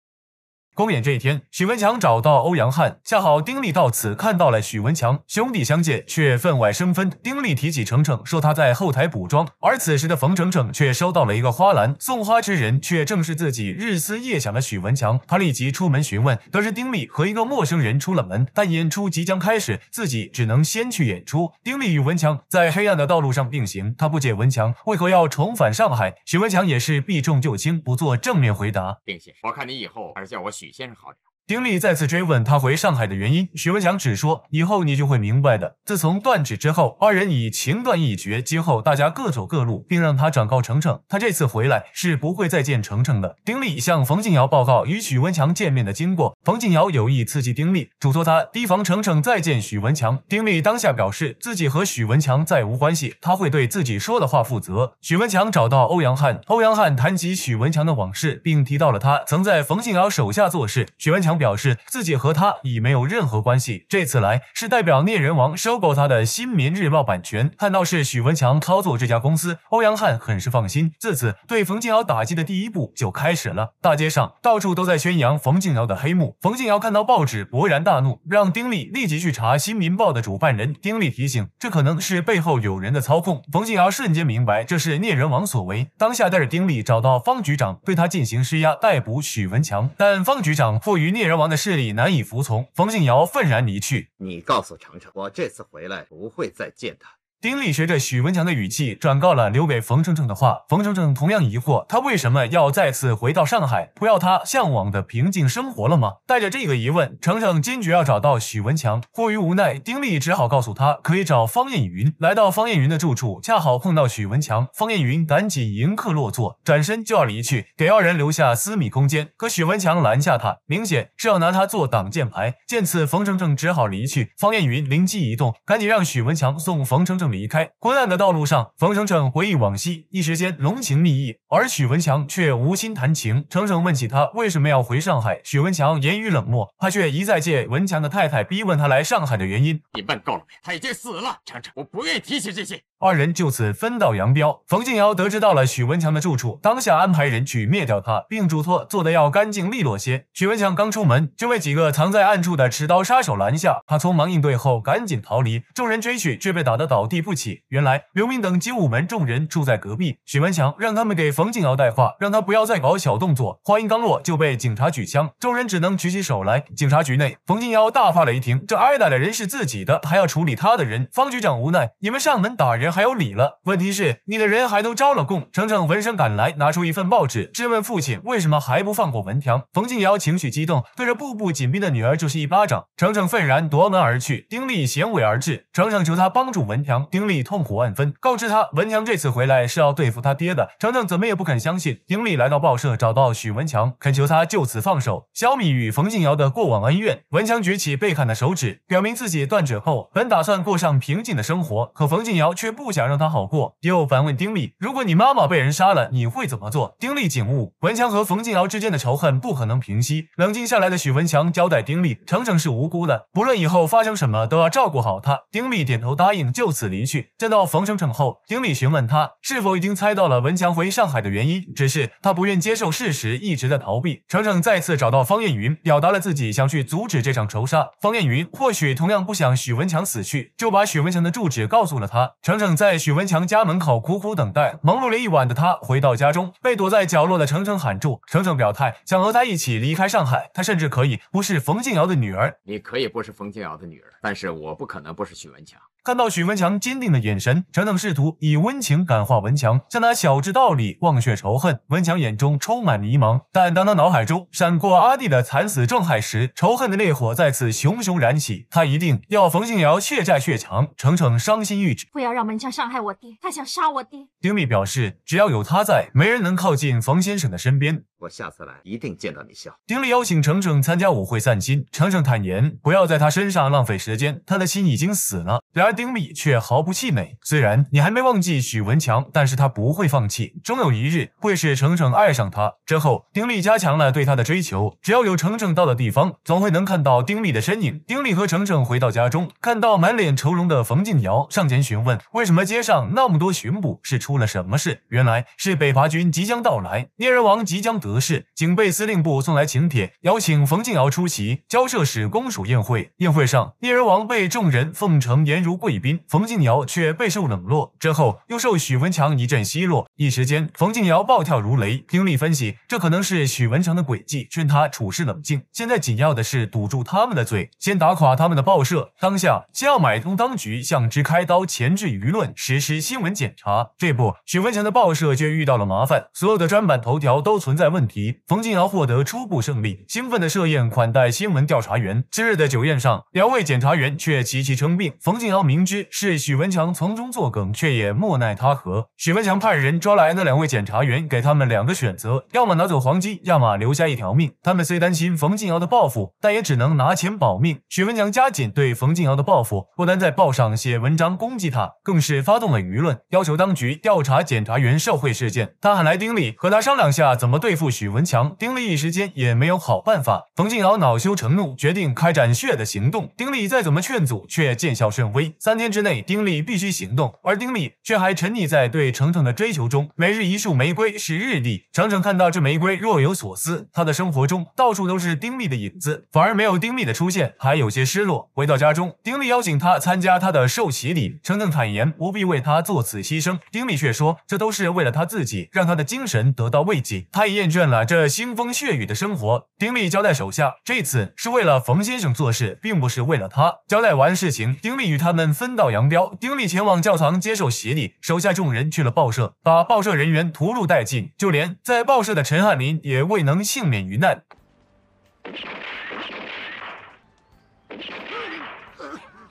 公演这一天，许文强找到欧阳翰，恰好丁力到此，看到了许文强，兄弟相见却分外生分。丁力提起程程，说他在后台补妆，而此时的冯程程却收到了一个花篮，送花之人却正是自己日思夜想的许文强，他立即出门询问，得知丁力和一个陌生人出了门，但演出即将开始，自己只能先去演出。丁力与文强在黑暗的道路上并行，他不解文强为何要重返上海，许文强也是避重就轻，不做正面回答。丁先我看你以后还是叫我许。许先生好点。丁力再次追问他回上海的原因，许文强只说以后你就会明白的。自从断指之后，二人已情断意绝，今后大家各走各路，并让他转告程程，他这次回来是不会再见程程的。丁力向冯静瑶报告与许文强见面的经过，冯静瑶有意刺激丁力，嘱托他提防程程再见许文强。丁力当下表示自己和许文强再无关系，他会对自己说的话负责。许文强找到欧阳翰，欧阳翰谈及许文强的往事，并提到了他曾在冯静瑶手下做事，许文强。表示自己和他已没有任何关系，这次来是代表猎人王收购他的《新民日报》版权。看到是许文强操作这家公司，欧阳翰很是放心。自此，对冯静瑶打击的第一步就开始了。大街上到处都在宣扬冯静瑶的黑幕。冯静瑶看到报纸勃然大怒，让丁力立即去查《新民报》的主办人。丁力提醒，这可能是背后有人的操控。冯静瑶瞬间明白这是猎人王所为，当下带着丁力找到方局长，对他进行施压，逮捕许文强。但方局长迫于猎。人王的势力难以服从，冯静尧愤然离去。你告诉长诚，我这次回来不会再见他。丁力学着许文强的语气转告了留给冯程程的话。冯程程同样疑惑，他为什么要再次回到上海，不要他向往的平静生活了吗？带着这个疑问，程程坚决要找到许文强。迫于无奈，丁力只好告诉他可以找方艳云。来到方艳云的住处，恰好碰到许文强，方艳云赶紧迎客落座，转身就要离去，给二人留下私密空间。可许文强拦下他，明显是要拿他做挡箭牌。见此，冯程程只好离去。方艳云灵机一动，赶紧让许文强送冯程程。离开昏暗的道路上，冯程程回忆往昔，一时间浓情蜜意，而许文强却无心谈情。程程问起他为什么要回上海，许文强言语冷漠，他却一再借文强的太太逼问他来上海的原因。你问够了没？他已经死了。程程，我不愿意提起这些。二人就此分道扬镳。冯静尧得知到了许文强的住处，当下安排人去灭掉他，并嘱托做的要干净利落些。许文强刚出门，就被几个藏在暗处的持刀杀手拦下。他匆忙应对后，赶紧逃离。众人追去，却被打得倒地不起。原来刘明等精武门众人住在隔壁。许文强让他们给冯静尧带话，让他不要再搞小动作。话音刚落，就被警察举枪，众人只能举起手来。警察局内，冯静尧大发雷霆：这挨打的人是自己的，还要处理他的人？方局长无奈：你们上门打人！还有理了。问题是你的人还都招了供。程程闻声赶来，拿出一份报纸，质问父亲为什么还不放过文强。冯静瑶情绪激动，对着步步紧逼的女儿就是一巴掌。程程愤然夺门而去。丁力衔尾而至，程程求他帮助文强。丁力痛苦万分，告知他文强这次回来是要对付他爹的。程程怎么也不肯相信。丁力来到报社，找到许文强，恳求他就此放手。小米与冯静瑶的过往恩怨。文强举起被砍的手指，表明自己断指后本打算过上平静的生活，可冯静瑶却。不想让他好过，又反问丁力：“如果你妈妈被人杀了，你会怎么做？”丁力警悟。文强和冯静尧之间的仇恨不可能平息。冷静下来的许文强交代丁力：“程程是无辜的，不论以后发生什么，都要照顾好他。”丁力点头答应，就此离去。见到冯程程后，丁力询问他是否已经猜到了文强回上海的原因，只是他不愿接受事实，一直在逃避。程程再次找到方艳云，表达了自己想去阻止这场仇杀。方艳云或许同样不想许文强死去，就把许文强的住址告诉了他。程程。在许文强家门口苦苦等待，忙碌了一晚的他回到家中，被躲在角落的程程喊住。程程表态，想和他一起离开上海，他甚至可以不是冯静瑶的女儿。你可以不是冯静瑶的女儿，但是我不可能不是许文强。看到许文强坚定的眼神，程程试图以温情感化文强，向他晓之道理，忘却仇恨。文强眼中充满迷茫，但当他脑海中闪过阿弟的惨死状害时，仇恨的烈火再次熊熊燃起，他一定要冯兴尧血债血偿。程程伤心欲止，不要让文强伤害我爹，他想杀我爹。丁力表示，只要有他在，没人能靠近冯先生的身边。我下次来一定见到你笑。丁力邀请程程参加舞会散心，程程坦言不要在他身上浪费时间，他的心已经死了。然而丁力却毫不气馁，虽然你还没忘记许文强，但是他不会放弃，终有一日会使程程爱上他。之后丁力加强了对他的追求，只要有程程到的地方，总会能看到丁力的身影。丁力和程程回到家中，看到满脸愁容的冯静尧，上前询问为什么街上那么多巡捕，是出了什么事？原来是北伐军即将到来，聂人王即将得。得势，警备司令部送来请帖，邀请冯敬尧出席交涉使公署宴会。宴会上，聂人王被众人奉承，俨如贵宾，冯敬尧却备受冷落。之后又受许文强一阵奚落，一时间，冯敬尧暴跳如雷。听力分析，这可能是许文强的诡计，劝他处事冷静。现在紧要的是堵住他们的嘴，先打垮他们的报社。当下，先要买通当局向之开刀，钳制舆论，实施新闻检查。这不，许文强的报社却遇到了麻烦，所有的专版头条都存在问。问题，冯静尧获得初步胜利，兴奋的设宴款待新闻调查员。之日的酒宴上，两位检察员却齐齐称病。冯静尧明知是许文强从中作梗，却也莫奈他何。许文强派人抓来那两位检察员，给他们两个选择：要么拿走黄金，要么留下一条命。他们虽担心冯静尧的报复，但也只能拿钱保命。许文强加紧对冯静尧的报复，不单在报上写文章攻击他，更是发动了舆论，要求当局调查检察员受贿事件。他喊来丁力，和他商量下怎么对付。许文强、丁力一时间也没有好办法。冯敬尧恼羞成怒，决定开展血的行动。丁力再怎么劝阻，却见效甚微。三天之内，丁力必须行动，而丁力却还沉溺在对程程的追求中。每日一束玫瑰是日历，程程看到这玫瑰若有所思。他的生活中到处都是丁力的影子，反而没有丁力的出现，还有些失落。回到家中，丁力邀请他参加他的寿喜礼。程程坦言不必为他做此牺牲，丁力却说这都是为了他自己，让他的精神得到慰藉。他已厌倦。厌了这腥风血雨的生活，丁力交代手下，这次是为了冯先生做事，并不是为了他。交代完事情，丁力与他们分道扬镳。丁力前往教堂接受洗礼，手下众人去了报社，把报社人员屠戮殆尽，就连在报社的陈汉民也未能幸免于难。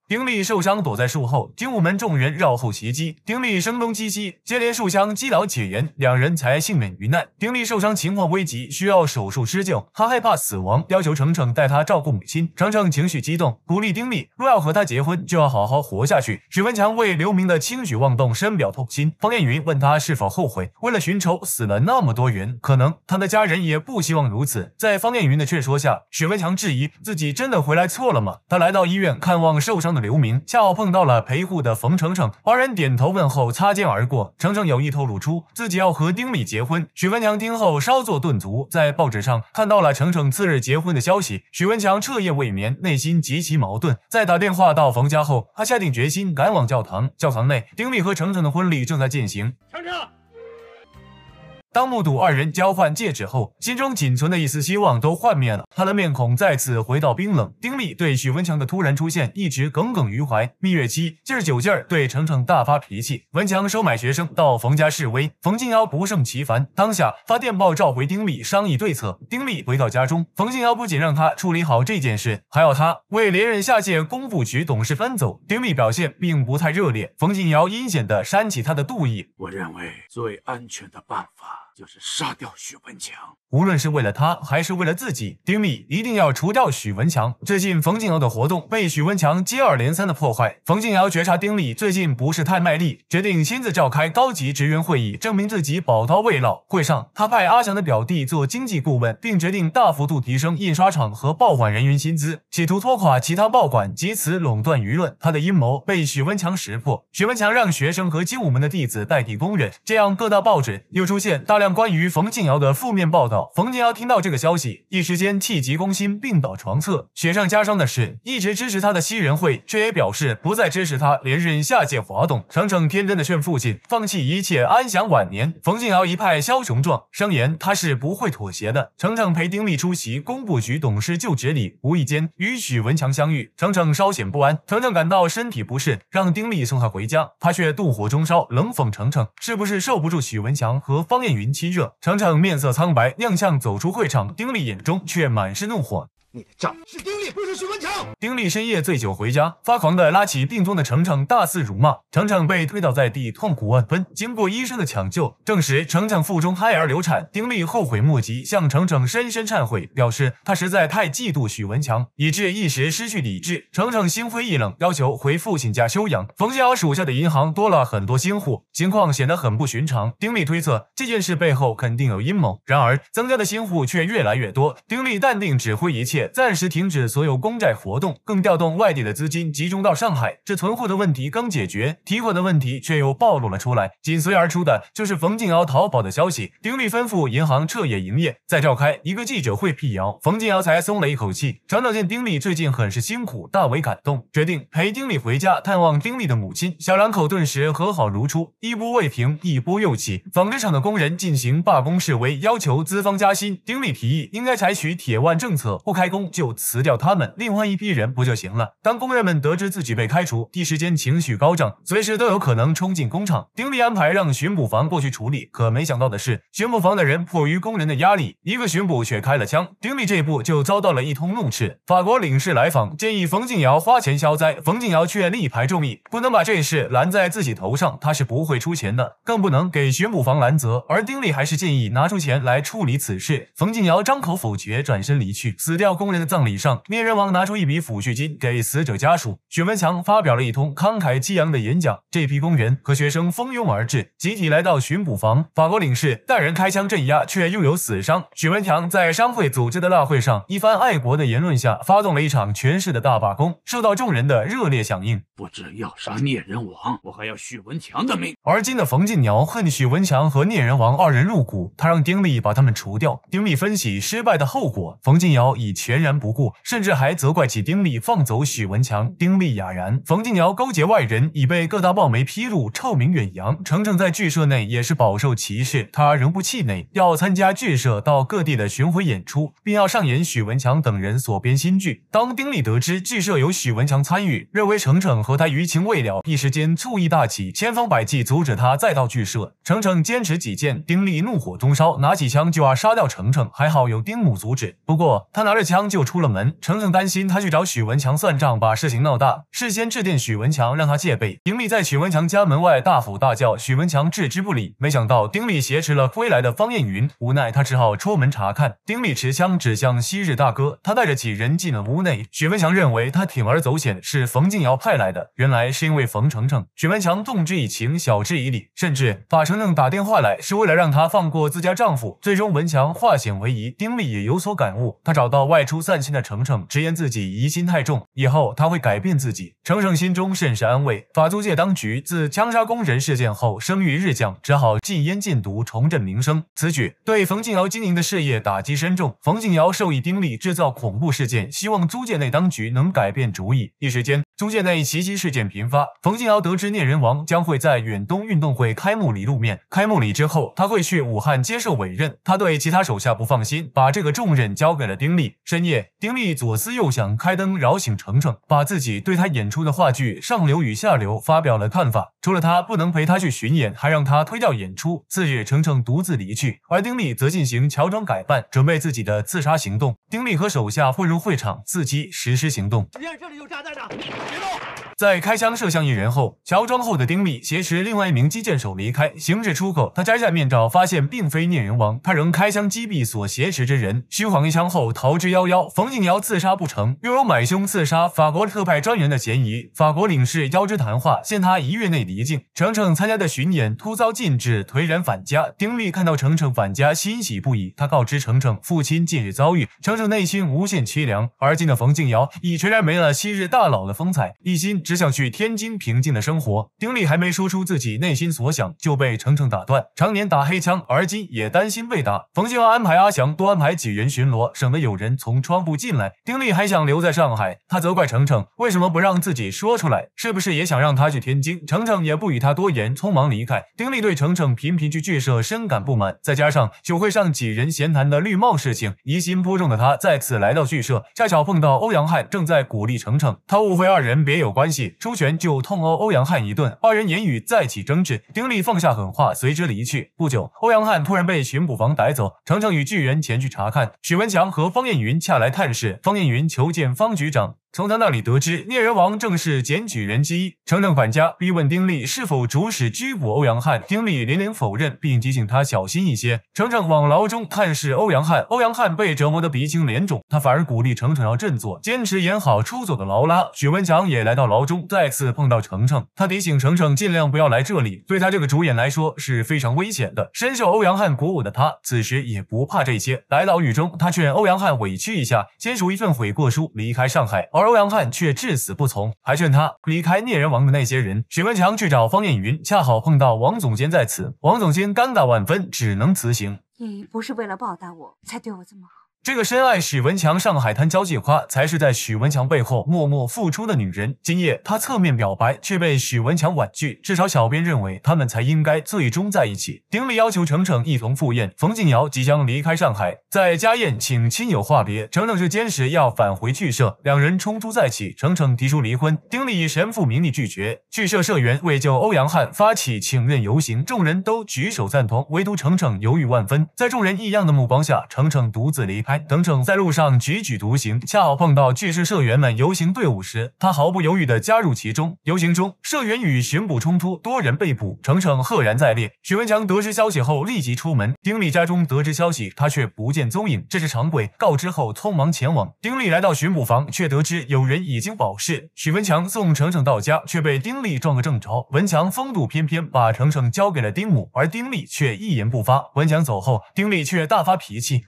丁力受伤，躲在树后。精武门众人绕后袭击，丁力声东击西，接连数枪击倒解元，两人才幸免于难。丁力受伤情况危急，需要手术施救。他害怕死亡，要求程程带他照顾母亲。程程情绪激动，鼓励丁力：若要和他结婚，就要好好活下去。许文强为刘明的轻举妄动深表痛心。方艳云问他是否后悔，为了寻仇死了那么多人，可能他的家人也不希望如此。在方艳云的劝说下，许文强质疑自己真的回来错了吗？他来到医院看望受伤。刘明，恰好碰到了陪护的冯程程，二人点头问候，擦肩而过。程程有意透露出自己要和丁力结婚。许文强听后稍作顿足，在报纸上看到了程程次日结婚的消息。许文强彻夜未眠，内心极其矛盾。在打电话到冯家后，他下定决心赶往教堂。教堂内，丁力和程程的婚礼正在进行。程程。当目睹二人交换戒指后，心中仅存的一丝希望都幻灭了，他的面孔再次回到冰冷。丁力对许文强的突然出现一直耿耿于怀。蜜月期劲儿酒劲儿，对程程大发脾气。文强收买学生到冯家示威，冯静尧不胜其烦，当下发电报召回丁力商议对策。丁力回到家中，冯静尧不仅让他处理好这件事，还要他为连任下届工部局董事分走。丁力表现并不太热烈，冯静尧阴险地煽起他的妒意。我认为最安全的办法。就是杀掉许文强，无论是为了他，还是为了自己，丁力一定要除掉许文强。最近冯静尧的活动被许文强接二连三的破坏，冯静尧觉察丁力最近不是太卖力，决定亲自召开高级职员会议，证明自己宝刀未老。会上，他派阿强的表弟做经济顾问，并决定大幅度提升印刷厂和报馆人员薪资，企图拖垮其他报馆，及此垄断舆论。他的阴谋被许文强识破，许文强让学生和精武门的弟子代替工人，这样各大报纸又出现大量。关于冯静尧的负面报道，冯静尧听到这个消息，一时间气急攻心，病倒床侧。雪上加霜的是，一直支持他的西仁会却也表示不再支持他。连任下届华董。程程天真的劝父亲放弃一切，安享晚年。冯静尧一派枭雄状，声言他是不会妥协的。程程陪丁力出席工部局董事就职礼，无意间与许文强相遇。程程稍显不安，程程感到身体不适，让丁力送他回家，他却怒火中烧，冷讽程程是不是受不住许文强和方艳云。亲热，常常面色苍白，亮相走出会场，丁力眼中却满是怒火。你的账是丁力，不是许文强。丁力深夜醉酒回家，发狂的拉起病中的程程，大肆辱骂。程程被推倒在地，痛苦万分。经过医生的抢救，证实程程腹中胎儿流产。丁力后悔莫及，向程程深深忏悔，表示他实在太嫉妒许文强，以致一时失去理智。程程心灰意冷，要求回父亲家休养。冯瑶属下的银行多了很多新户，情况显得很不寻常。丁力推测这件事背后肯定有阴谋，然而增加的新户却越来越多。丁力淡定指挥一切。暂时停止所有公债活动，更调动外地的资金集中到上海。这存货的问题刚解决，提货的问题却又暴露了出来。紧随而出的就是冯静尧逃跑的消息。丁力吩咐银行彻夜营业，再召开一个记者会辟谣。冯静尧才松了一口气。厂长见丁力最近很是辛苦，大为感动，决定陪丁力回家探望丁力的母亲。小两口顿时和好如初。一波未平，一波又起。纺织厂的工人进行罢工示威，要求资方加薪。丁力提议应该采取铁腕政策，不开。开工就辞掉他们，另换一批人不就行了？当工人们得知自己被开除，第一时间情绪高涨，随时都有可能冲进工厂。丁力安排让巡捕房过去处理，可没想到的是，巡捕房的人迫于工人的压力，一个巡捕却开了枪。丁力这一步就遭到了一通怒斥。法国领事来访，建议冯静尧花钱消灾，冯静尧却力排众议，不能把这事拦在自己头上，他是不会出钱的，更不能给巡捕房拦责。而丁力还是建议拿出钱来处理此事，冯静尧张口否决，转身离去，死掉。工人的葬礼上，灭人王拿出一笔抚恤金给死者家属。许文强发表了一通慷慨激昂的演讲。这批工人和学生蜂拥而至，集体来到巡捕房。法国领事带人开枪镇压，却又有死伤。许文强在商会组织的大会上，一番爱国的言论下，发动了一场全市的大罢工，受到众人的热烈响应。不止要杀灭人王，我还要许文强的命。而今的冯敬尧恨许文强和聂人王二人入股，他让丁力把他们除掉。丁力分析失败的后果，冯敬尧以。全然不顾，甚至还责怪起丁力放走许文强。丁力哑然。冯静瑶勾结外人，已被各大报媒披露，臭名远扬。程程在剧社内也是饱受歧视，他仍不气馁，要参加剧社到各地的巡回演出，并要上演许文强等人所编新剧。当丁力得知剧社有许文强参与，认为程程和他余情未了，一时间醋意大起，千方百计阻止他再到剧社。程程坚持己见，丁力怒火中烧，拿起枪就要杀掉程程，还好有丁母阻止。不过他拿着枪。刚就出了门，程程担心他去找许文强算账，把事情闹大，事先致电许文强，让他戒备。丁力在许文强家门外大吼大叫，许文强置之不理。没想到丁力挟持了归来的方艳云，无奈他只好出门查看。丁力持枪指向昔日大哥，他带着几人进了屋内。许文强认为他铤而走险是冯静瑶派来的，原来是因为冯程程。许文强动之以情，晓之以理，甚至把程程打电话来是为了让他放过自家丈夫。最终文强化险为夷，丁力也有所感悟，他找到外。出散心的程程直言自己疑心太重，以后他会改变自己。程程心中甚是安慰。法租界当局自枪杀工人事件后声誉日降，只好禁烟禁毒，重振名声。此举对冯静尧经营的事业打击深重。冯静尧授意丁力制造恐怖事件，希望租界内当局能改变主意。一时间，租界内袭击事件频发。冯静尧得知聂人王将会在远东运动会开幕礼露面，开幕礼之后他会去武汉接受委任。他对其他手下不放心，把这个重任交给了丁力。深夜，丁力左思右想，开灯扰醒程程，把自己对他演出的话剧《上流与下流》发表了看法。除了他不能陪他去巡演，还让他推掉演出。次日，程程独自离去，而丁力则进行乔装改扮，准备自己的刺杀行动。丁力和手下混入会场，伺机实施行动。在开枪射向一人后，乔装后的丁力挟持另外一名击剑手离开，行至出口，他摘下面罩，发现并非聂云王，他仍开枪击毙所挟持之人，虚晃一枪后逃之夭。冯静尧自杀不成，又有买凶刺杀法国特派专员的嫌疑。法国领事邀之谈话，限他一月内离境。程程参加的巡演突遭禁止，颓然返家。丁力看到程程返家，欣喜不已。他告知程程父亲近日遭遇，程程内心无限凄凉。而今的冯静尧已全然没了昔日大佬的风采，一心只想去天津平静的生活。丁力还没说出自己内心所想，就被程程打断。常年打黑枪，而今也担心被打。冯静尧安排阿翔多安排几人巡逻，省得有人从。从窗户进来，丁力还想留在上海，他责怪程程为什么不让自己说出来，是不是也想让他去天津？程程也不与他多言，匆忙离开。丁力对程程频频去剧社深感不满，再加上酒会上几人闲谈的绿帽事情，疑心颇重的他再次来到剧社，恰巧碰到欧阳翰正在鼓励程程，他误会二人别有关系，出拳就痛殴欧阳翰一顿，二人言语再起争执，丁力放下狠话，随之离去。不久，欧阳翰突然被巡捕房逮走，程程与巨人前去查看，许文强和方艳云。恰来探视，方艳云求见方局长。从他那里得知，聂人王正是检举人之一。程程返家逼问丁力是否主使拘捕欧阳汉，丁力连连否认，并提醒他小心一些。程程往牢中探视欧阳汉，欧阳汉被折磨得鼻青脸肿，他反而鼓励程程要振作，坚持演好出走的劳拉。许文强也来到牢中，再次碰到程程，他提醒程程尽量不要来这里，对他这个主演来说是非常危险的。深受欧阳汉鼓舞的他，此时也不怕这些。来到狱中，他劝欧阳汉委屈一下，签署一份悔过书，离开上海。而欧阳汉却至死不从，还劝他离开聂人王的那些人。许文强去找方艳云，恰好碰到王总监在此，王总监尴尬万分，只能辞行。你不是为了报答我才对我这么好。这个深爱许文强、上海滩交际花，才是在许文强背后默默付出的女人。今夜，她侧面表白，却被许文强婉拒。至少，小编认为他们才应该最终在一起。丁力要求程程一同赴宴，冯静瑶即将离开上海，在家宴请亲友话别。程程是坚持要返回剧社，两人冲突再起。程程提出离婚，丁力以神父名义拒绝。剧社社员为救欧阳翰发起请愿游行，众人都举手赞同，唯独程程犹豫万分。在众人异样的目光下，程程独自离开。程程在路上踽踽独行，恰好碰到巨石社员们游行队伍时，他毫不犹豫地加入其中。游行中，社员与巡捕冲突，多人被捕，程程赫然在列。许文强得知消息后立即出门。丁力家中得知消息，他却不见踪影，这是常轨。告知后，匆忙前往。丁力来到巡捕房，却得知有人已经保释。许文强送程程到家，却被丁力撞个正着。文强风度翩翩，把程程交给了丁母，而丁力却一言不发。文强走后，丁力却大发脾气。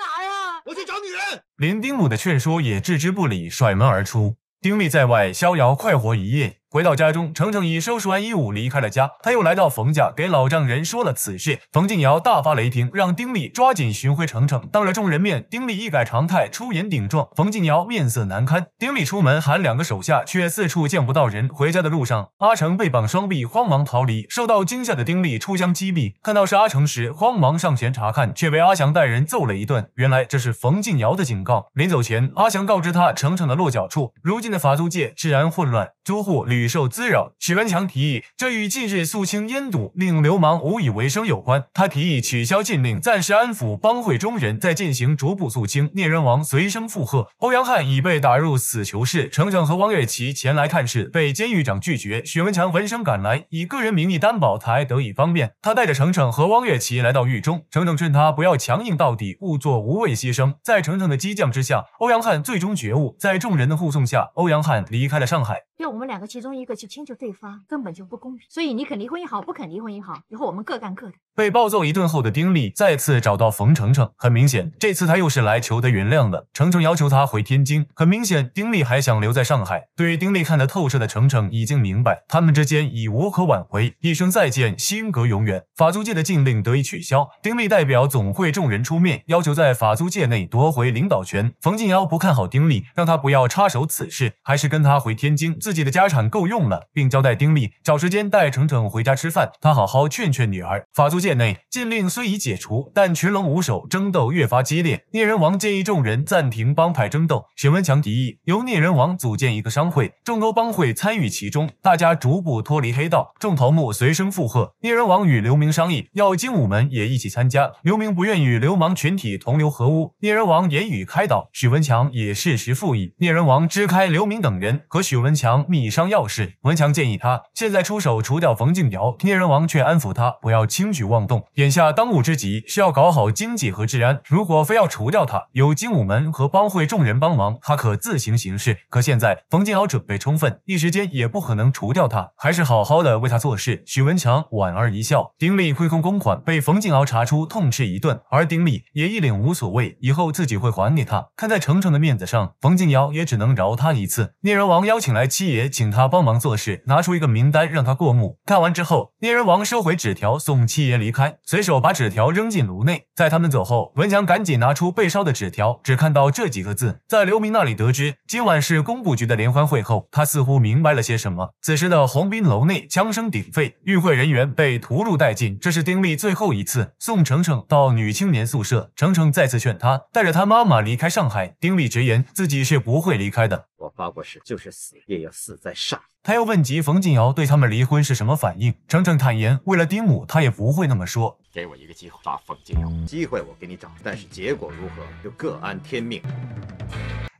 哪呀！我去找女人。连丁母的劝说也置之不理，甩门而出。丁力在外逍遥快活一夜。回到家中，程程已收拾完衣物离开了家。他又来到冯家，给老丈人说了此事。冯静尧大发雷霆，让丁力抓紧寻回程程。当着众人面，丁力一改常态，出言顶撞。冯静尧面色难堪。丁力出门喊两个手下，却四处见不到人。回家的路上，阿成被绑双臂，慌忙逃离。受到惊吓的丁力出枪击毙。看到是阿成时，慌忙上前查看，却被阿强带人揍了一顿。原来这是冯静尧的警告。临走前，阿强告知他程程的落脚处。如今的法租界治安混乱，租户屡。屡受滋扰，许文强提议，这与近日肃清烟赌，令流氓无以为生有关。他提议取消禁令，暂时安抚帮会中人，再进行逐步肃清。聂人王随声附和。欧阳翰已被打入死囚室，程程和汪月琪前来看视，被监狱长拒绝。许文强闻声赶来，以个人名义担保才得以方便。他带着程程和汪月琪来到狱中，程程劝他不要强硬到底，勿做无谓牺牲。在程程的激将之下，欧阳翰最终觉悟，在众人的护送下，欧阳翰离开了上海。为我们两个其中。一个去迁就对方，根本就不公平。所以你肯离婚也好，不肯离婚也好，以后我们各干各的。被暴揍一顿后的丁力再次找到冯程程，很明显，这次他又是来求得原谅的。程程要求他回天津，很明显，丁力还想留在上海。对于丁力看得透彻的程程已经明白，他们之间已无可挽回，一声再见，心隔永远。法租界的禁令得以取消，丁力代表总会众人出面，要求在法租界内夺回领导权。冯静尧不看好丁力，让他不要插手此事，还是跟他回天津，自己的家产够用了，并交代丁力找时间带程程回家吃饭，他好好劝劝女儿，法租界。内禁令虽已解除，但群龙无首，争斗越发激烈。聂人王建议众人暂停帮派争斗。许文强提议由聂人王组建一个商会，众多帮会参与其中，大家逐步脱离黑道。众头目随声附和。聂人王与刘明商议，要精武门也一起参加。刘明不愿与流氓群体同流合污。聂人王言语开导，许文强也适时附议。聂人王支开刘明等人，和许文强密商要事。文强建议他现在出手除掉冯敬尧，聂人王却安抚他不要轻举。妄动，眼下当务之急是要搞好经济和治安。如果非要除掉他，有精武门和帮会众人帮忙，他可自行行事。可现在冯敬尧准备充分，一时间也不可能除掉他，还是好好的为他做事。许文强莞尔一笑。丁力亏空公款，被冯敬尧查出，痛斥一顿。而丁力也一脸无所谓，以后自己会还给他。看在程程的面子上，冯敬尧也只能饶他一次。聂人王邀请来七爷，请他帮忙做事，拿出一个名单让他过目。看完之后，聂人王收回纸条，送七爷。离开，随手把纸条扔进炉内。在他们走后，文强赶紧拿出被烧的纸条，只看到这几个字。在刘明那里得知今晚是工部局的联欢会后，他似乎明白了些什么。此时的鸿宾楼内枪声鼎沸，与会人员被屠戮殆尽。这是丁力最后一次送程程到女青年宿舍。程程再次劝他带着他妈妈离开上海，丁力直言自己是不会离开的。我发过誓，就是死也要死在上。他要问及冯静瑶对他们离婚是什么反应，程程坦言，为了丁母，他也不会那么说。给我一个机会抓冯静瑶，机会我给你找，但是结果如何，就各安天命。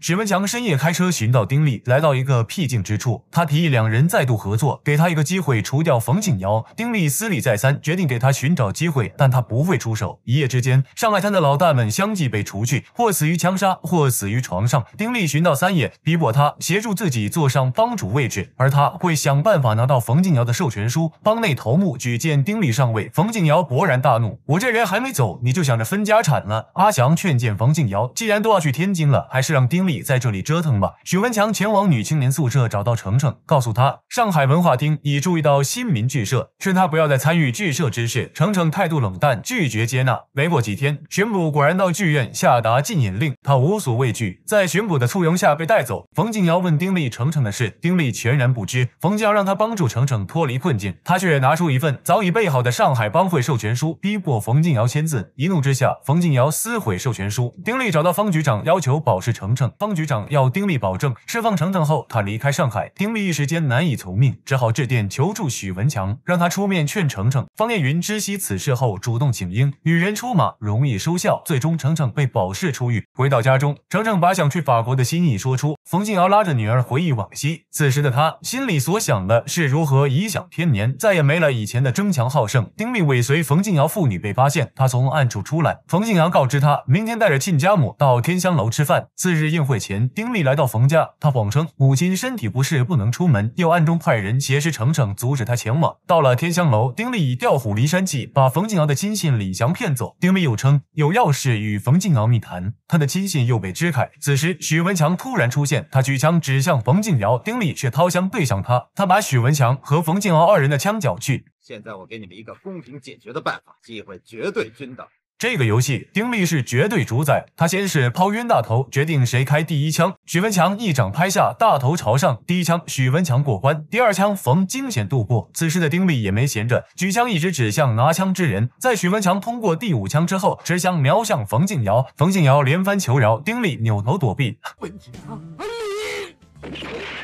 史文强深夜开车寻到丁力，来到一个僻静之处。他提议两人再度合作，给他一个机会除掉冯静尧。丁力思虑再三，决定给他寻找机会，但他不会出手。一夜之间，上海滩的老大们相继被除去，或死于枪杀，或死于床上。丁力寻到三爷，逼迫他协助自己坐上帮主位置，而他会想办法拿到冯静尧的授权书，帮内头目举荐丁力上位。冯静尧勃然大怒：“我这人还没走，你就想着分家产了？”阿祥劝谏冯静尧：“既然都要去天津了，还是让丁。”力。”在这里折腾吧。许文强前往女青年宿舍找到程程，告诉他上海文化厅已注意到新民剧社，劝他不要再参与剧社之事。程程态度冷淡，拒绝接纳。没过几天，巡捕果然到剧院下达禁演令，他无所畏惧，在巡捕的簇拥下被带走。冯静尧问丁力程程的事，丁力全然不知。冯静尧让他帮助程程脱离困境，他却拿出一份早已备好的上海帮会授权书，逼迫冯静尧签字。一怒之下，冯静尧撕毁授权书。丁力找到方局长，要求保释程程。方局长要丁力保证释放程程后，他离开上海。丁力一时间难以从命，只好致电求助许文强，让他出面劝程程。方艳云知悉此事后，主动请缨，女人出马容易收效。最终，程程被保释出狱，回到家中，程程把想去法国的心意说出。冯静瑶拉着女儿回忆往昔，此时的她心里所想的是如何颐享天年，再也没了以前的争强好胜。丁力尾随冯静瑶父女被发现，他从暗处出来，冯静瑶告知他明天带着亲家母到天香楼吃饭。次日，应。会前，丁力来到冯家，他谎称母亲身体不适不能出门，又暗中派人挟持程程，阻止他前往。到了天香楼，丁力以调虎离山计把冯敬尧的亲信李翔骗走。丁力又称有要事与冯敬尧密谈，他的亲信又被支开。此时，许文强突然出现，他举枪指向冯敬尧，丁力却掏枪对向他。他把许文强和冯敬尧二人的枪缴去。现在我给你们一个公平解决的办法，机会绝对均等。这个游戏丁力是绝对主宰。他先是抛冤大头，决定谁开第一枪。许文强一掌拍下，大头朝上，第一枪许文强过关。第二枪冯惊险度过。此时的丁力也没闲着，举枪一直指向拿枪之人。在许文强通过第五枪之后，持枪瞄向冯敬尧，冯敬尧连番求饶，丁力扭头躲避。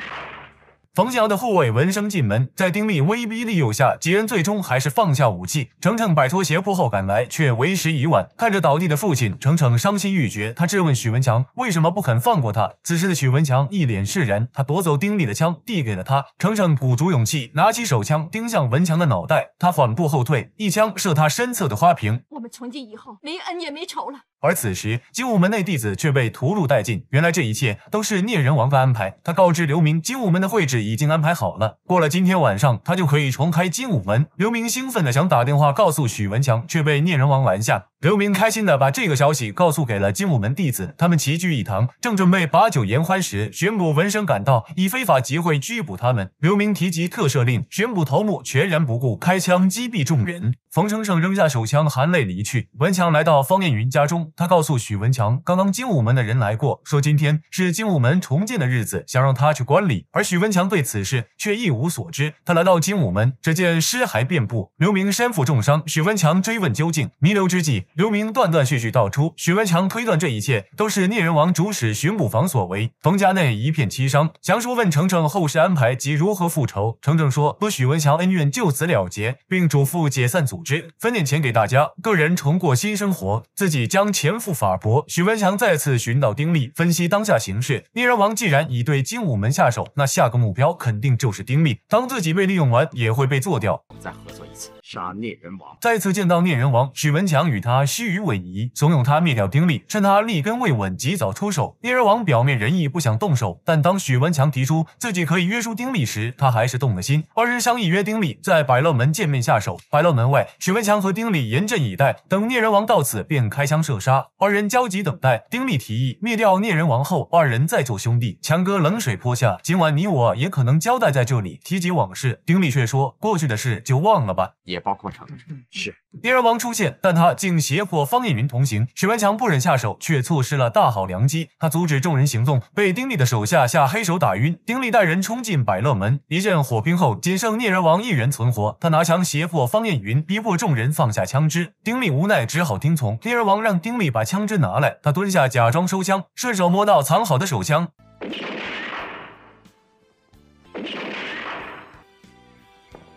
冯小的护卫闻声进门，在丁力威逼利诱下，几人最终还是放下武器。程程摆脱胁迫后赶来，却为时已晚。看着倒地的父亲，程程伤心欲绝。他质问许文强：“为什么不肯放过他？”此时的许文强一脸释然，他夺走丁力的枪，递给了他。程程鼓足勇气，拿起手枪，盯向文强的脑袋。他缓步后退，一枪射他身侧的花瓶。我们从今以后没恩也没仇了。而此时，精武门内弟子却被屠戮殆尽。原来这一切都是聂人王的安排。他告知刘明，精武门的会址已经安排好了，过了今天晚上，他就可以重开精武门。刘明兴奋地想打电话告诉许文强，却被聂人王拦下。刘明开心地把这个消息告诉给了精武门弟子，他们齐聚一堂，正准备把酒言欢时，巡捕闻声赶到，以非法集会拘捕他们。刘明提及特赦令，巡捕头目全然不顾，开枪击毙众人。冯程程扔下手枪，含泪离去。文强来到方艳云家中，他告诉许文强，刚刚精武门的人来过，说今天是精武门重建的日子，想让他去观礼。而许文强对此事却一无所知。他来到精武门，只见尸骸遍布，刘明身负重伤。许文强追问究竟，弥留之际，刘明断断续续道出，许文强推断这一切都是聂人王主使巡捕房所为。冯家内一片凄伤，祥叔问程程后事安排及如何复仇，程程说和许文强恩怨就此了结，并嘱咐解散组。分点钱给大家，个人重过新生活，自己将前赴法博。许文强再次寻到丁力，分析当下形势。逆人王既然已对精武门下手，那下个目标肯定就是丁力。当自己被利用完，也会被做掉。再合作一次。杀聂人王，再次见到聂人王，许文强与他虚与委蛇，怂恿他灭掉丁力，趁他立根未稳，及早出手。聂人王表面仁义，不想动手，但当许文强提出自己可以约束丁力时，他还是动了心。二人商议约丁力在百乐门见面下手。百乐门外，许文强和丁力严阵以待，等聂人王到此便开枪射杀。二人焦急等待。丁力提议灭掉聂人王后，二人再做兄弟。强哥冷水泼下，今晚你我也可能交代在这里。提及往事，丁力却说过去的事就忘了吧。也。也包括城池。是。聂人王出现，但他竟胁迫方艳云同行。许文强不忍下手，却错失了大好良机。他阻止众人行动，被丁力的手下下黑手打晕。丁力带人冲进百乐门，一阵火拼后，仅剩聂人王一人存活。他拿枪胁迫方艳云，逼迫众人放下枪支。丁力无奈，只好听从。聂人王让丁力把枪支拿来。他蹲下，假装收枪，顺手摸到藏好的手枪。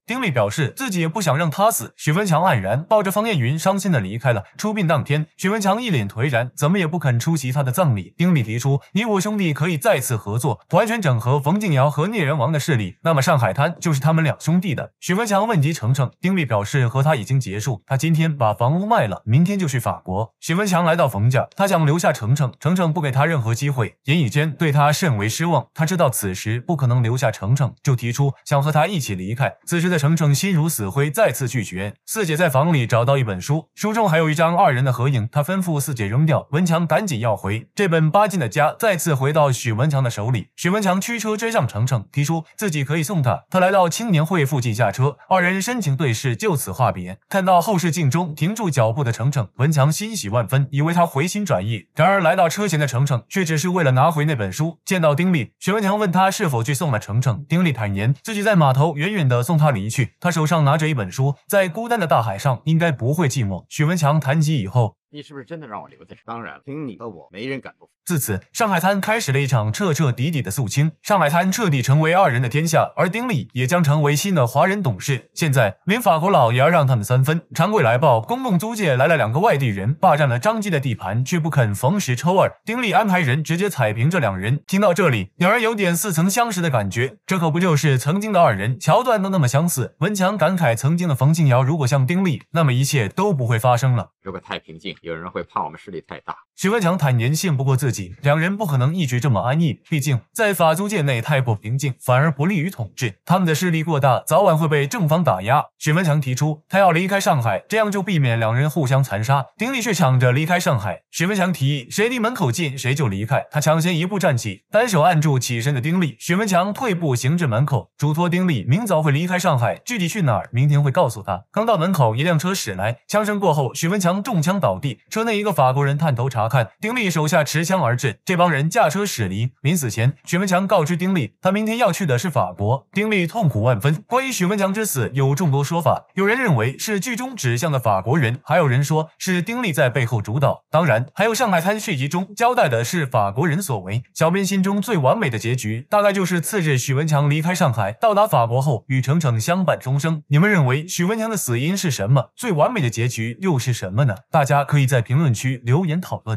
丁力表示自己也不想让他死。许文强黯然抱着方艳云，伤心的离开了。出殡当天，许文强一脸颓然，怎么也不肯出席他的葬礼。丁力提出，你我兄弟可以再次合作，完全整合冯敬尧和聂人王的势力，那么上海滩就是他们两兄弟的。许文强问及程程，丁力表示和他已经结束。他今天把房屋卖了，明天就去法国。许文强来到冯家，他想留下程程，程程不给他任何机会，言语间对他甚为失望。他知道此时不可能留下程程，就提出想和他一起离开。此时的。程程心如死灰，再次拒绝。四姐在房里找到一本书，书中还有一张二人的合影，她吩咐四姐扔掉。文强赶紧要回这本八进的家，再次回到许文强的手里。许文强驱车追上程程，提出自己可以送他。他来到青年会附近下车，二人深情对视，就此话别。看到后视镜中停住脚步的程程，文强欣喜万分，以为他回心转意。然而来到车前的程程却只是为了拿回那本书。见到丁力，许文强问他是否去送了程程。丁力坦言自己在码头远远的送他离。他手上拿着一本书，在孤单的大海上，应该不会寂寞。许文强谈及以后。你是不是真的让我留在这？当然了，凭你和我，没人敢动。自此，上海滩开始了一场彻彻底底的肃清，上海滩彻底成为二人的天下，而丁力也将成为新的华人董事。现在，连法国老爷让他们三分。常贵来报，公共租界来了两个外地人，霸占了张记的地盘，却不肯逢时抽耳。丁力安排人直接踩平这两人。听到这里，鸟儿有点似曾相识的感觉，这可不就是曾经的二人？桥段都那么相似。文强感慨，曾经的冯静尧如果像丁力，那么一切都不会发生了。如果太平静，有人会怕我们势力太大。许文强坦言信不过自己，两人不可能一直这么安逸。毕竟在法租界内太过平静，反而不利于统治。他们的势力过大，早晚会被正方打压。许文强提出，他要离开上海，这样就避免两人互相残杀。丁力却抢着离开上海。许文强提议，谁离门口近，谁就离开。他抢先一步站起，单手按住起身的丁力。许文强退步行至门口，嘱托丁力明早会离开上海，具体去哪儿，明天会告诉他。刚到门口，一辆车驶来，枪声过后，许文强。将中枪倒地，车内一个法国人探头查看，丁力手下持枪而至，这帮人驾车驶离。临死前，许文强告知丁力，他明天要去的是法国。丁力痛苦万分。关于许文强之死，有众多说法，有人认为是剧中指向的法国人，还有人说是丁力在背后主导，当然，还有《上海滩续集》中交代的是法国人所为。小编心中最完美的结局，大概就是次日许文强离开上海，到达法国后与程程相伴终生。你们认为许文强的死因是什么？最完美的结局又是什么？大家可以在评论区留言讨论。